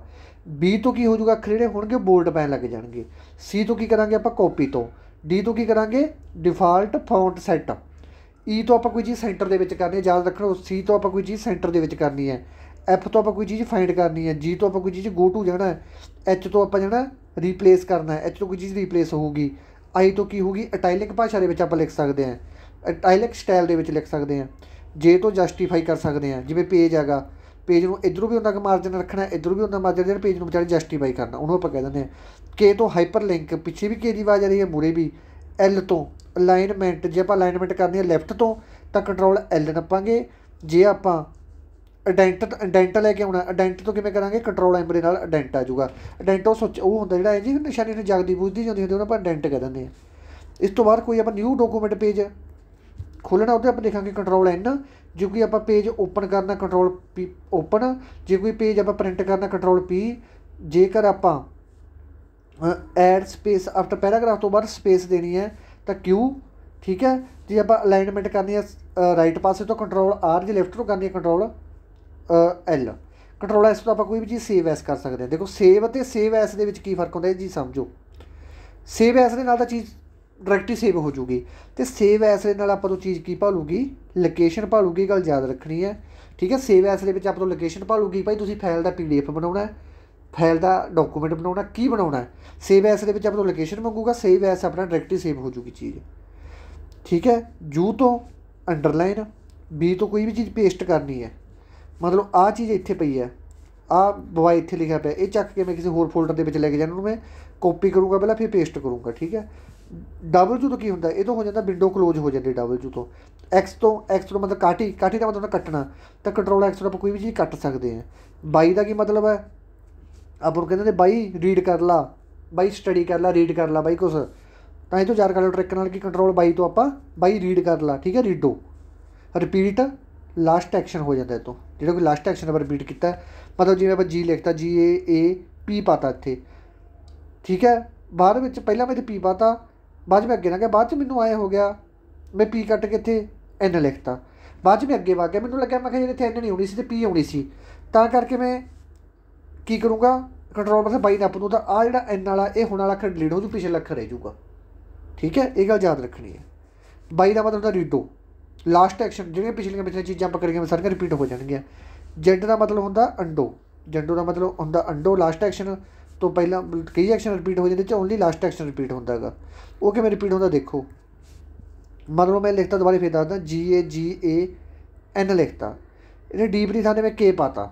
S1: B ਤੋਂ ਕੀ ਹੋ ਜਾਊਗਾ ਅੱਖਰ ਜਿਹੜੇ ਹੋਣਗੇ ਬੋਲਡ ਪੈਣ ਲੱਗ ਜਾਣਗੇ C ਤੋਂ ਕੀ ਕਰਾਂਗੇ ਆਪਾਂ ਕਾਪੀ ਤੋਂ D ਤੋਂ ਕੀ ਕਰਾਂਗੇ default font set E e ਤੋਂ ਆਪਾਂ ਕੋਈ ਚੀਜ਼ ਸੈਂਟਰ ਦੇ ਵਿੱਚ ਕਰਨੀ ਹੈ ਯਾਦ ਰੱਖਣਾ ਸੀ ਤੋਂ ਆਪਾਂ ਕੋਈ ਚੀਜ਼ ਸੈਂਟਰ ਦੇ ਵਿੱਚ ਕਰਨੀ ਹੈ ਐਫ ਤੋਂ ਆਪਾਂ ਕੋਈ ਚੀਜ਼ ਫਾਈਂਡ ਕਰਨੀ ਹੈ ਜੀ ਤੋਂ ਆਪਾਂ ਕੋਈ ਚੀਜ਼ ਗੋ ਟੂ ਜਾਣਾ ਹੈ ਐਚ ਤੋਂ ਆਪਾਂ ਜਿਹੜਾ ਰੀਪਲੇਸ ਕਰਨਾ ਹੈ ਐਚ ਤੋਂ ਕੋਈ ਚੀਜ਼ ਰੀਪਲੇਸ ਹੋਊਗੀ ਆਈ ਤੋਂ ਕੀ ਹੋਊਗੀ ਇਟੈਲਿਕ ਭਾਸ਼ਾ ਦੇ ਵਿੱਚ ਆਪਾਂ ਲਿਖ ਸਕਦੇ ਹਾਂ ਇਟੈਲਿਕ ਸਟਾਈਲ ਦੇ ਵਿੱਚ ਲਿਖ ਸਕਦੇ ਹਾਂ ਜੇ ਤੋਂ ਜਸਟੀਫਾਈ ਕਰ ਸਕਦੇ ਹਾਂ ਜਿਵੇਂ ਪੇਜ ਹੈਗਾ ਪੇਜ ਨੂੰ ਇਧਰੋਂ ਵੀ ਉਹਨਾਂ ਦਾ ਮਾਰਜਨ ਰੱਖਣਾ ਇਧਰੋਂ ਵੀ ਉਹਨਾਂ ਮਾਰਜਨ ਜਿਹੜਾ ਪੇਜ ਨੂੰ ਵਿਚਾਰੇ ਜਸਟੀਫਾਈ ਕਰਨਾ ਉਹਨੂੰ ਆਪਾਂ ਕਹਿ ਦਿੰਦੇ ਹਾਂ ਕੇ ਤੋਂ ਹਾਈਪਰ ਲਿੰਕ ਪਿੱਛੇ ਵੀ ਕੇ ਦੀ ਆਵਾਜ਼ ਆ ਰਹੀ ਹੈ ਮੂਰੇ ਵੀ ਐਲ ਤੋਂ ਅਲਾਈਨਮੈਂਟ ਜੇ ਆਪਾਂ ਅਲਾਈਨਮੈਂਟ ਕਰਨੀ ਹੈ ਲੈਫਟ ਤੋਂ ਤਾਂ ਕੰਟਰੋਲ ਐਲ ਨੱਪਾਂਗੇ ਜੇ ਆਪਾਂ ਅਡੈਂਟ ਅਡੈਂਟ ਲੈ ਕੇ ਆਉਣਾ ਅਡੈਂਟ ਤੋਂ ਕਿਵੇਂ ਕਰਾਂਗੇ ਕੰਟਰੋਲ ਐਮ ਦੇ ਨਾਲ ਅਡੈਂਟ ਆ ਜਾਊਗਾ ਅਡੈਂਟ ਉਹ ਸੋਚ ਉਹ ਹੁੰਦਾ ਜਿਹੜਾ ਇਹ ਜੀ ਨਿਸ਼ਾਨੀ ਨੂੰ ਜਗਦੀ ਬੁੱਝਦੀ ਜਾਂਦੀ ਹੁੰਦੀ ਉਹਨਾਂ ਆਪਾਂ ਅਡੈਂਟ ਕਹਿ ਦਿੰਦੇ ਆ ਇਸ ਤੋਂ ਬਾਅਦ ਕੋਈ ਆਪਾਂ ਨਿਊ ਡਾਕੂਮੈਂਟ ਪੇਜ ਖੋਲਣਾ ਉਹਦੇ ਆਪਾਂ ਦੇਖਾਂਗੇ ਕੰਟਰੋਲ ਐਨ ਜੇ ਕੋਈ ਆਪਾਂ ਪੇਜ ਓਪਨ ਕਰਨਾ ਕੰਟਰੋਲ ਪੀ ਓਪਨ ਜੇ ਕੋਈ ਪੇਜ ਆਪਾਂ ਪ੍ਰਿੰਟ ਕਰਨਾ ਕੰਟਰੋਲ ਪੀ ਜੇਕਰ ਆਪਾਂ ਐਡ ਸਪੇਸ ਆਫਟਰ ਪੈਰਾਗ੍ਰਾਫ ਤੋਂ ਬਾਅਦ ਸਪੇਸ ਦੇਣੀ ਹੈ ਤਾਂ Q ਠੀਕ ਹੈ ਜੇ ਆਪਾਂ ਅਲਾਈਨਮੈਂਟ ਕਰਨੀ ਹੈ ਰਾਈਟ ਪਾਸੇ ਤੋਂ ਕੰਟਰੋਲ ਆਰ ਜੇ ਲੈਫਟ ਤੋਂ ਕਰਨੀ ਹੈ ਕੰਟਰੋਲ ਐਲ ਕੰਟਰੋਲ ਐਸ ਤੋਂ ਆਪਾਂ ਕੋਈ ਵੀ ਚੀਜ਼ ਸੇਵ ਐਸ ਕਰ ਸਕਦੇ ਹਾਂ ਦੇਖੋ ਸੇਵ ਅਤੇ ਸੇਵ ਐਸ ਦੇ ਵਿੱਚ ਕੀ ਫਰਕ ਹੁੰਦਾ ਹੈ ਜੀ ਸਮਝੋ ਸੇਵ ਐਸ ਦੇ ਨਾਲ ਤਾਂ ਚੀਜ਼ ਡਾਇਰੈਕਟ ਹੀ ਸੇਵ ਹੋ ਜੂਗੀ ਤੇ ਸੇਵ ਐਸ ਦੇ ਨਾਲ ਆਪਾਂ ਤੋਂ ਚੀਜ਼ ਕੀ ਭਾਲੂਗੀ ਲੋਕੇਸ਼ਨ ਭਾਲੂਗੀ ਗੱਲ ਯਾਦ ਰੱਖਣੀ ਹੈ ਠੀਕ ਹੈ ਸੇਵ ਐਸ ਦੇ ਵਿੱਚ ਆਪਾਂ ਤੋਂ ਲੋਕੇਸ਼ਨ ਭਾਲੂਗੀ ਭਾਈ ਤੁਸੀਂ ਫਾਈਲ ਦਾ ਪੀਡੀਐਫ ਬਣਾਉਣਾ ਹੈ ਫਾਈਲ ਦਾ ਡਾਕੂਮੈਂਟ ਬਣਾਉਣਾ ਕੀ ਬਣਾਉਣਾ ਸੇਵ ਐਸ ਦੇ ਵਿੱਚ ਆਪਣਾ ਲੋਕੇਸ਼ਨ ਮੰਗੂਗਾ ਸੇਵ ਐਸ ਆਪਣਾ ਡਾਇਰੈਕਟਰੀ ਸੇਵ ਹੋ ਜੂਗੀ ਚੀਜ਼ ਠੀਕ ਹੈ ਜੂ ਤੋਂ ਅੰਡਰਲਾਈਨ ਬੀ ਤੋਂ ਕੋਈ ਵੀ ਚੀਜ਼ ਪੇਸਟ ਕਰਨੀ ਹੈ ਮਤਲਬ ਆ ਚੀਜ਼ ਇੱਥੇ ਪਈ ਹੈ ਆ ਬਵਾ ਇੱਥੇ ਲਿਖਿਆ ਪਿਆ ਇਹ ਚੱਕ ਕੇ ਮੈਂ ਕਿਸੇ ਹੋਰ ਫੋਲਡਰ ਦੇ ਵਿੱਚ ਲੈ ਕੇ ਜਾਣਾ ਉਹਨੂੰ ਮੈਂ ਕਾਪੀ ਕਰੂੰਗਾ ਪਹਿਲਾਂ ਫਿਰ ਪੇਸਟ ਕਰੂੰਗਾ ਠੀਕ ਹੈ ਡਬਲ ਜੂ ਤੋਂ ਕੀ ਹੁੰਦਾ ਇਹ ਤੋਂ ਹੋ ਜਾਂਦਾ ਵਿੰਡੋ ਕਲੋਜ਼ ਹੋ ਜਾਂਦੀ ਡਬਲ ਜੂ ਤੋਂ ਐਕਸ ਤੋਂ ਐਕਸ ਤੋਂ ਮਤਲਬ ਕਾਟੀ ਕਾਟੀ ਦਾ ਮਤਲਬ ਕੱਟਣਾ ਤਾਂ ਕੰਟਰੋਲ ਐਕਸ ਤੋਂ ਆਪਾਂ ਕੋਈ ਵੀ ਚੀਜ਼ ਕੱਟ ਸਕਦੇ ਆ ਬਾਈ ਦਾ ਕੀ ਮਤਲਬ ਹੈ ਆਪਾਂ ਕਹਿੰਦੇ ਨੇ ਬਾਈ ਰੀਡ ਕਰ ਲਾ ਬਾਈ ਸਟੱਡੀ ਕਰ ਲਾ ਰੀਡ ਕਰ ਲਾ ਬਾਈ ਕੁਛ ਤਾਂ ਇਹ ਤੋਂ ਚਾਰ ਕਾਲੋ ਟ੍ਰਿਕ ਨਾਲ ਕੀ ਕੰਟਰੋਲ ਬਾਈ ਤੋਂ ਆਪਾਂ ਬਾਈ ਰੀਡ ਕਰ ਲਾ ਠੀਕ ਹੈ ਰੀਡੋ ਰਿਪੀਟ ਲਾਸਟ ਐਕਸ਼ਨ ਹੋ ਜਾਂਦਾ ਇਹ ਤੋਂ ਜਿਹੜਾ ਕੋਈ ਲਾਸਟ ਐਕਸ਼ਨ ਆਪਾਂ ਰਿਪੀਟ ਕੀਤਾ ਮਤਲਬ ਜਿਵੇਂ ਆਪਾਂ ਜੀ ਲਿਖਤਾ ਜੀ ਏ ਏ ਪੀ ਪਾਤਾ ਇੱਥੇ ਠੀਕ ਹੈ ਬਾਅਦ ਵਿੱਚ ਪਹਿਲਾਂ ਮੈਂ ਤੇ ਪੀ ਪਾਤਾ ਬਾਅਦ ਵਿੱਚ ਅੱਗੇ ਨਾ ਗਿਆ ਬਾਅਦ ਚ ਮੈਨੂੰ ਆਏ ਹੋ ਗਿਆ ਮੈਂ ਪੀ ਕੱਟ ਕੇ ਇੱਥੇ ਐਨ ਲਿਖਤਾ ਬਾਅਦ ਵਿੱਚ ਅੱਗੇ ਵਾ ਗਿਆ ਮੈਨੂੰ ਲੱਗਿਆ ਮੈਂ ਕਿ ਇੱਥੇ ਐਨ ਨਹੀਂ ਹੋਣੀ ਸੀ ਤੇ ਪੀ ਹੋਣੀ ਸੀ ਤਾਂ ਕਰਕੇ ਮੈਂ ਕੀ ਕਰੂੰਗਾ ਕੰਟਰੋਲ ਬਸ ਬਾਈ ਨੇ ਆਪ ਨੂੰ ਤਾਂ ਆ ਜਿਹੜਾ ਐਨ ਵਾਲਾ ਇਹ ਹੁਣ ਵਾਲਾ ਖੜ ਡਿਲੀਟ ਉਹ ਤੋਂ ਪਿਛਲੇ ਲੱਖ ਰਹਿ ਜੂਗਾ ਠੀਕ ਹੈ ਇਹ ਗੱਲ ਯਾਦ ਰੱਖਣੀ ਹੈ ਬਾਈ ਦਾ ਮਤਲਬ ਹੁੰਦਾ ਰੀਡੋ ਲਾਸਟ ਐਕਸ਼ਨ ਜਿਹੜੀਆਂ ਪਿਛਲੀਆਂ ਪਿਛਲੀਆਂ ਚੀਜ਼ਾਂ ਆਪਾਂ ਕਰੀਆਂ ਸਾਰੀਆਂ ਰਿਪੀਟ ਹੋ ਜਾਣਗੀਆਂ ਜੈਡ ਦਾ ਮਤਲਬ ਹੁੰਦਾ ਅੰਡੋ ਜੰਡੋ ਦਾ ਮਤਲਬ ਹੁੰਦਾ ਅੰਡੋ ਲਾਸਟ ਐਕਸ਼ਨ ਤੋਂ ਪਹਿਲਾਂ ਕਈ ਐਕਸ਼ਨ ਰਿਪੀਟ ਹੋ ਜਾਂਦੇ ਤੇ ਓਨਲੀ ਲਾਸਟ ਐਕਸ਼ਨ ਰਿਪੀਟ ਹੁੰਦਾ ਹੈਗਾ ਉਹ ਕਿਵੇਂ ਰਿਪੀਟ ਹੁੰਦਾ ਦੇਖੋ ਮਤਲਬ ਮੈਂ ਲਿਖਤਾ ਦੁਬਾਰਾ ਫੇਰ ਦੱਸਦਾ ਜੀ ਏ ਜੀ ਏ ਐਨ ਲਿਖਤਾ ਇਹਨੇ ਡੀਪ ਦੀ ਥਾਂ ਤੇ ਮੈਂ ਕੇ ਪਾਤਾ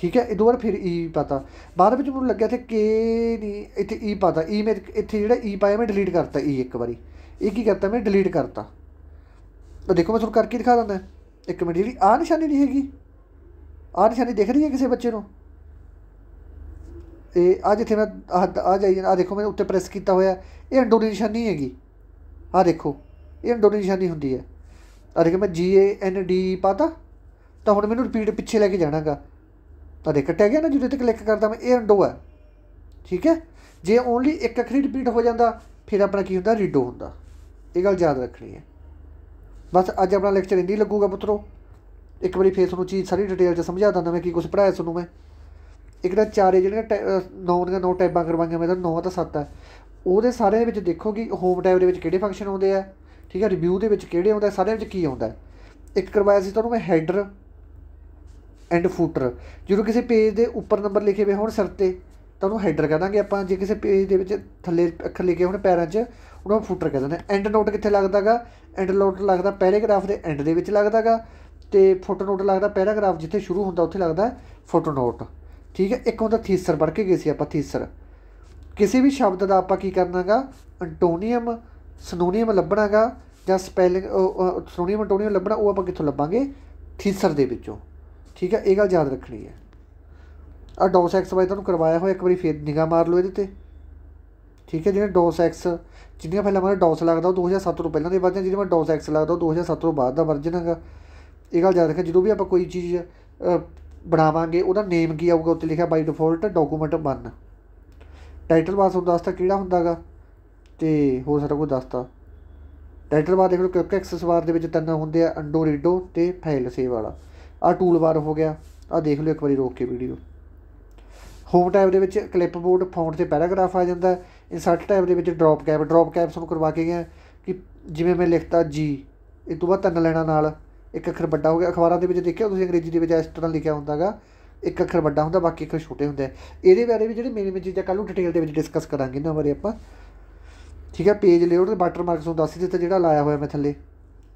S1: ਠੀਕ ਹੈ ਇਹ ਦੋ ਵਾਰ ਫਿਰ ਈ e ਪਾਤਾ ਬਾਅਦ ਵਿੱਚ ਮੈਨੂੰ ਲੱਗਿਆ ਤੇ ਕੇ ਨਹੀਂ ਇੱਥੇ ਈ e ਪਾਤਾ ਈ e ਮੈਂ ਇੱਥੇ ਜਿਹੜਾ ਈ ਪਾਇਆ ਮੈਂ ਡਿਲੀਟ ਕਰਤਾ ਈ ਇੱਕ ਵਾਰੀ ਇਹ ਕੀ ਕਰਤਾ ਮੈਂ ਡਿਲੀਟ ਕਰਤਾ ਤਾਂ ਦੇਖੋ ਮੈਂ ਤੁਹਾਨੂੰ ਕਰਕੇ ਦਿਖਾ ਦਿੰਦਾ ਇੱਕ ਮਿੰਟ ਜਿਹੜੀ ਆ ਨਿਸ਼ਾਨੀ ਨਹੀਂ ਹੈਗੀ ਆ ਨਿਸ਼ਾਨੀ ਦਿਖ ਰਹੀ ਹੈ ਕਿਸੇ ਬੱਚੇ ਨੂੰ ਇਹ ਆ ਜਿੱਥੇ ਮੈਂ ਆ ਜਾਈ ਆ ਦੇਖੋ ਮੈਂ ਉੱਤੇ ਪ੍ਰੈਸ ਕੀਤਾ ਹੋਇਆ ਇਹ ਅੰਡੋ ਦੀ ਨਿਸ਼ਾਨੀ ਹੈਗੀ ਆ ਦੇਖੋ ਇਹ ਅੰਡੋ ਦੀ ਨਿਸ਼ਾਨੀ ਹੁੰਦੀ ਹੈ ਆ ਦੇਖੋ ਮੈਂ ਜੀ ਏ ਐਨ ਡੀ ਪਾਤਾ ਤਾਂ ਹੁਣ ਮੈਨੂੰ ਰਿਪੀਟ ਪਿੱਛੇ ਲੈ ਕੇ ਜਾਣਾਗਾ ਤੁਹਾਡੇ ਕੱਟਿਆ ਗਿਆ ਨਾ ਜਿਹਦੇ ਤੇ ਕਲਿੱਕ ਕਰਦਾ ਮੈਂ ਇਹ ਅੰਡੋ ਹੈ ਠੀਕ ਹੈ ਜੇ ਓਨਲੀ ਇੱਕ ਅੱਖਰੀ ਰਿਪੀਟ ਹੋ ਜਾਂਦਾ ਫਿਰ ਆਪਣਾ ਕੀ ਹੁੰਦਾ ਰੀਡੋ ਹੁੰਦਾ ਇਹ ਗੱਲ ਯਾਦ ਰੱਖਣੀ ਹੈ ਬਸ ਅੱਜ ਆਪਣਾ ਲੈਕਚਰ ਇੰਨੀ ਲੱਗੂਗਾ ਪੁੱਤਰੋ ਇੱਕ ਵਾਰੀ ਫੇਰ ਤੁਹਾਨੂੰ ਚੀਜ਼ ਸਾਰੀ ਡਿਟੇਲ ਚ ਸਮਝਾ ਦਿੰਦਾ ਮੈਂ ਕੀ ਕੁਝ ਪੜਾਇਆ ਤੁਹਾਨੂੰ ਮੈਂ ਇੱਕ ਤਾਂ ਚਾਰੇ ਜਿਹੜੀਆਂ ਨੌ ਦੀਆਂ ਨੌ ਟੈਬਾਂ ਕਰਵਾਈਆਂ ਮੈਂ ਤਾਂ ਨੌ ਤਾਂ ਸੱਤ ਹੈ ਉਹਦੇ ਸਾਰੇ ਦੇ ਵਿੱਚ ਦੇਖੋ ਕਿ ਹੋਮ ਟੈਬ ਦੇ ਵਿੱਚ ਕਿਹੜੇ ਫੰਕਸ਼ਨ ਆਉਂਦੇ ਆ ਠੀਕ ਹੈ ਰਿਵਿਊ ਦੇ ਵਿੱਚ ਕਿਹੜੇ ਆਉਂਦਾ ਸਾਰੇ ਵਿੱਚ ਕੀ ਆਉਂਦਾ ਇੱਕ ਕਰਵਾਇਆ ਸੀ ਤੁਹਾਨੂੰ ਮੈਂ ਹੈਡਰ ਐਂਡ ਫੂਟਰ ਜਦੋਂ ਕਿਸੇ ਪੇਜ ਦੇ ਉੱਪਰ ਨੰਬਰ ਲਿਖੇ ਹੋਏ ਹੋਣ ਸਿਰ ਤੇ ਤਾਂ ਉਹਨੂੰ ਹੈਡਰ ਕਹਾਂਗੇ ਦਾਂਗੇ ਆਪਾਂ ਜੇ ਕਿਸੇ ਪੇਜ ਦੇ ਵਿੱਚ ਥੱਲੇ ਅੱਖਰ ਲਿਖੇ ਹੋਣ ਪੈਰਾਂ 'ਚ ਉਹਨੂੰ ਫੂਟਰ ਕਹਿੰਦੇ ਦਿੰਦੇ ਐਂਡ ਨੋਟ ਕਿੱਥੇ ਲੱਗਦਾਗਾ ਐਂਡ ਨੋਟ ਲੱਗਦਾ ਪੈਰਾਗ੍ਰਾਫ ਦੇ ਐਂਡ ਦੇ ਵਿੱਚ ਲੱਗਦਾਗਾ ਤੇ ਫੋਟੋ ਨੋਟ ਲੱਗਦਾ ਪੈਰਾਗ੍ਰਾਫ ਜਿੱਥੇ ਸ਼ੁਰੂ ਹੁੰਦਾ ਉੱਥੇ ਲੱਗਦਾ ਫੋਟੋ ਨੋਟ ਠੀਕ ਹੈ ਇੱਕ ਹੁੰਦਾ ਥੀਸਰ ਪੜ੍ਹ ਕੇ ਗਏ ਸੀ ਆਪਾਂ ਥੀਸਰ ਕਿਸੇ ਵੀ ਸ਼ਬਦ ਦਾ ਆਪਾਂ ਕੀ ਕਰਨਾਗਾ ਐਂਟੋਨੀਅਮ ਸਨੋਨੀਅਮ ਲੱਭਣਾਗਾ ਜਾਂ ਸਪੈਲਿੰਗ ਸਿਨੋਨੀਮ ਐਂਟੋਨੀਅਮ ਲੱਭਣਾ ਉਹ ਆਪਾਂ ਕਿੱਥੋਂ ਲੱਭਾਂਗੇ ਥੀਸਰ ਦੇ ਵਿੱਚੋਂ ਠੀਕ ਹੈ ਇਹ ਗੱਲ ਯਾਦ ਰੱਖਣੀ ਹੈ ਆ ਡੋਸ ਐਕਸ ਵਾਈ ਤੁਹਾਨੂੰ ਕਰਵਾਇਆ ਹੋਇਆ ਇੱਕ ਵਾਰੀ ਫੇਰ ਨਿਗਾਹ ਮਾਰ ਲਓ ਇਹਦੇ ਤੇ ਠੀਕ ਹੈ ਜਿਹੜਾ ਡੋਸ ਐਕਸ ਜਿੰਨੀਆਂ ਪਹਿਲਾਂ ਮੈਂ ਡੋਸ ਲੱਗਦਾ ਉਹ 2007 ਤੋਂ ਪਹਿਲਾਂ ਦੇ ਵਰਜਨ ਜਿਹਦੇ ਮੈਂ ਡੋਸ ਐਕਸ ਲੱਗਦਾ ਉਹ 2007 ਤੋਂ ਬਾਅਦ ਦਾ ਵਰਜਨ ਹੈਗਾ ਇਹ ਗੱਲ ਯਾਦ ਰੱਖਿਆ ਜਦੋਂ ਵੀ ਆਪਾਂ ਕੋਈ ਚੀਜ਼ ਬਣਾਵਾਂਗੇ ਉਹਦਾ ਨੇਮ ਕੀ ਆਊਗਾ ਉੱਤੇ ਲਿਖਿਆ ਬਾਈ ਡਿਫਾਲਟ ਡਾਕੂਮੈਂਟ 1 ਟਾਈਟਲ ਬਾਅਦ ਉਹ ਦੱਸਦਾ ਕਿਹੜਾ ਹੁੰਦਾਗਾ ਤੇ ਹੋਰ ਸਾਰਾ ਕੁਝ ਦੱਸਦਾ ਟਾਈਟਲ ਬਾਅਦ ਦੇਖ ਲਓ ਕਿਉਂਕਿ ਐਕਸੈਸ ਬਾਰ ਦੇ ਵਿੱਚ ਤਿੰਨ ਹੁੰਦੇ ਆ ਅੰਡੋ ਰੀਡੋ ਤੇ ਫਾਈਲ ਸੇਵ ਵਾਲਾ ਆ ਟੂਲ ਬਾਰ ਹੋ ਗਿਆ ਆ ਦੇਖ ਲਓ ਇੱਕ ਵਾਰੀ ਰੋਕ ਕੇ ਵੀਡੀਓ ਹੋਮ ਟੈਬ ਦੇ ਵਿੱਚ ਕਲਿੱਪਬੋਰਡ ਫੌਂਟ ਤੇ ਪੈਰਾਗ੍ਰਾਫ ਆ ਜਾਂਦਾ ਇਨਸਰਟ ਟੈਬ ਦੇ ਵਿੱਚ ਡ੍ਰੌਪ ਕੈਪ ਡ੍ਰੌਪ ਕੈਪ ਸਭ ਕਰਵਾ ਕੇ ਗਿਆ ਕਿ ਜਿਵੇਂ ਮੈਂ ਲਿਖਤਾ ਜੀ ਇਸ ਤੋਂ ਬਾਅਦ ਤਿੰਨ ਲੈਣਾ ਨਾਲ ਇੱਕ ਅੱਖਰ ਵੱਡਾ ਹੋ ਗਿਆ ਅਖਬਾਰਾਂ ਦੇ ਵਿੱਚ ਦੇਖਿਆ ਤੁਸੀਂ ਅੰਗਰੇਜ਼ੀ ਦੇ ਵਿੱਚ ਇਸ ਤਰ੍ਹਾਂ ਲਿਖਿਆ ਹੁੰਦਾਗਾ ਇੱਕ ਅੱਖਰ ਵੱਡਾ ਹੁੰਦਾ ਬਾਕੀ ਅੱਖਰ ਛੋਟੇ ਹੁੰਦੇ ਇਹਦੇ ਬਾਰੇ ਵੀ ਜਿਹੜੇ ਮੇਨ ਮੇਨ ਚੀਜ਼ਾਂ ਕੱਲ ਨੂੰ ਡਿਟੇਲ ਦੇ ਵਿੱਚ ਡਿਸਕਸ ਕਰਾਂਗੇ ਇਹਨਾਂ ਬਾਰੇ ਆਪਾਂ ਠੀਕ ਹੈ ਪੇਜ ਲੇਆਊਟ ਤੇ ਮਾਰਕਸ ਨੂੰ ਦੱਸ ਦਿੱਤਾ ਜਿਹੜਾ ਲਾਇਆ ਹੋਇਆ ਮੈਂ ਥੱਲੇ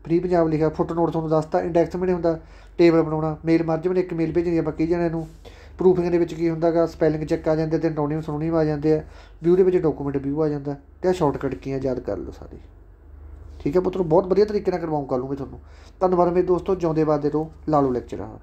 S1: ਫ੍ਰੀ ਪੰਜਾਬ ਲਿਖਿਆ ਫੁੱਟ ਨੋਟ ਤੁਹਾਨੂੰ ਦੱਸਤਾ ਇੰਡੈਕਸਮੈਂਟ ਹੁੰਦਾ ਟੇਬਲ ਬਣਾਉਣਾ ਮੇਲ ਮਰਜਮੈਂਟ ਇੱਕ ਮੇਲ ਭੇਜਣੀ ਆਪਾਂ ਕਈ ਜਣਿਆਂ ਨੂੰ ਪ੍ਰੂਫਿੰਗ ਦੇ ਵਿੱਚ ਕੀ ਹੁੰਦਾਗਾ ਸਪੈਲਿੰਗ ਚੈੱਕ ਆ ਜਾਂਦੇ ਤੇ ਐਂਟੋਨੀਮ ਸੁਣਨੀਮ ਆ ਜਾਂਦੇ ਆ ਵਿਊ ਦੇ ਵਿੱਚ ਡਾਕੂਮੈਂਟ ਵਿਊ ਆ ਜਾਂਦਾ ਤੇ ਆ ਸ਼ਾਰਟਕਟ ਕੀ ਆ ਯਾਦ ਕਰ ਲਓ ਸਾਰੇ ਠੀਕ ਹੈ ਪੁੱਤਰ ਬਹੁਤ ਵਧੀਆ ਤਰੀਕੇ ਨਾਲ ਕਰ ਲੂੰਗੇ ਤੁਹਾਨੂੰ ਧੰਨਵਾਦ ਮੇਰੇ ਦੋਸਤੋ ਜਿਉਂਦੇ ਬਾਦ ਦੇ ਰਹੋ ਲਾਲੂ ਲੈਕਚਰ ਆ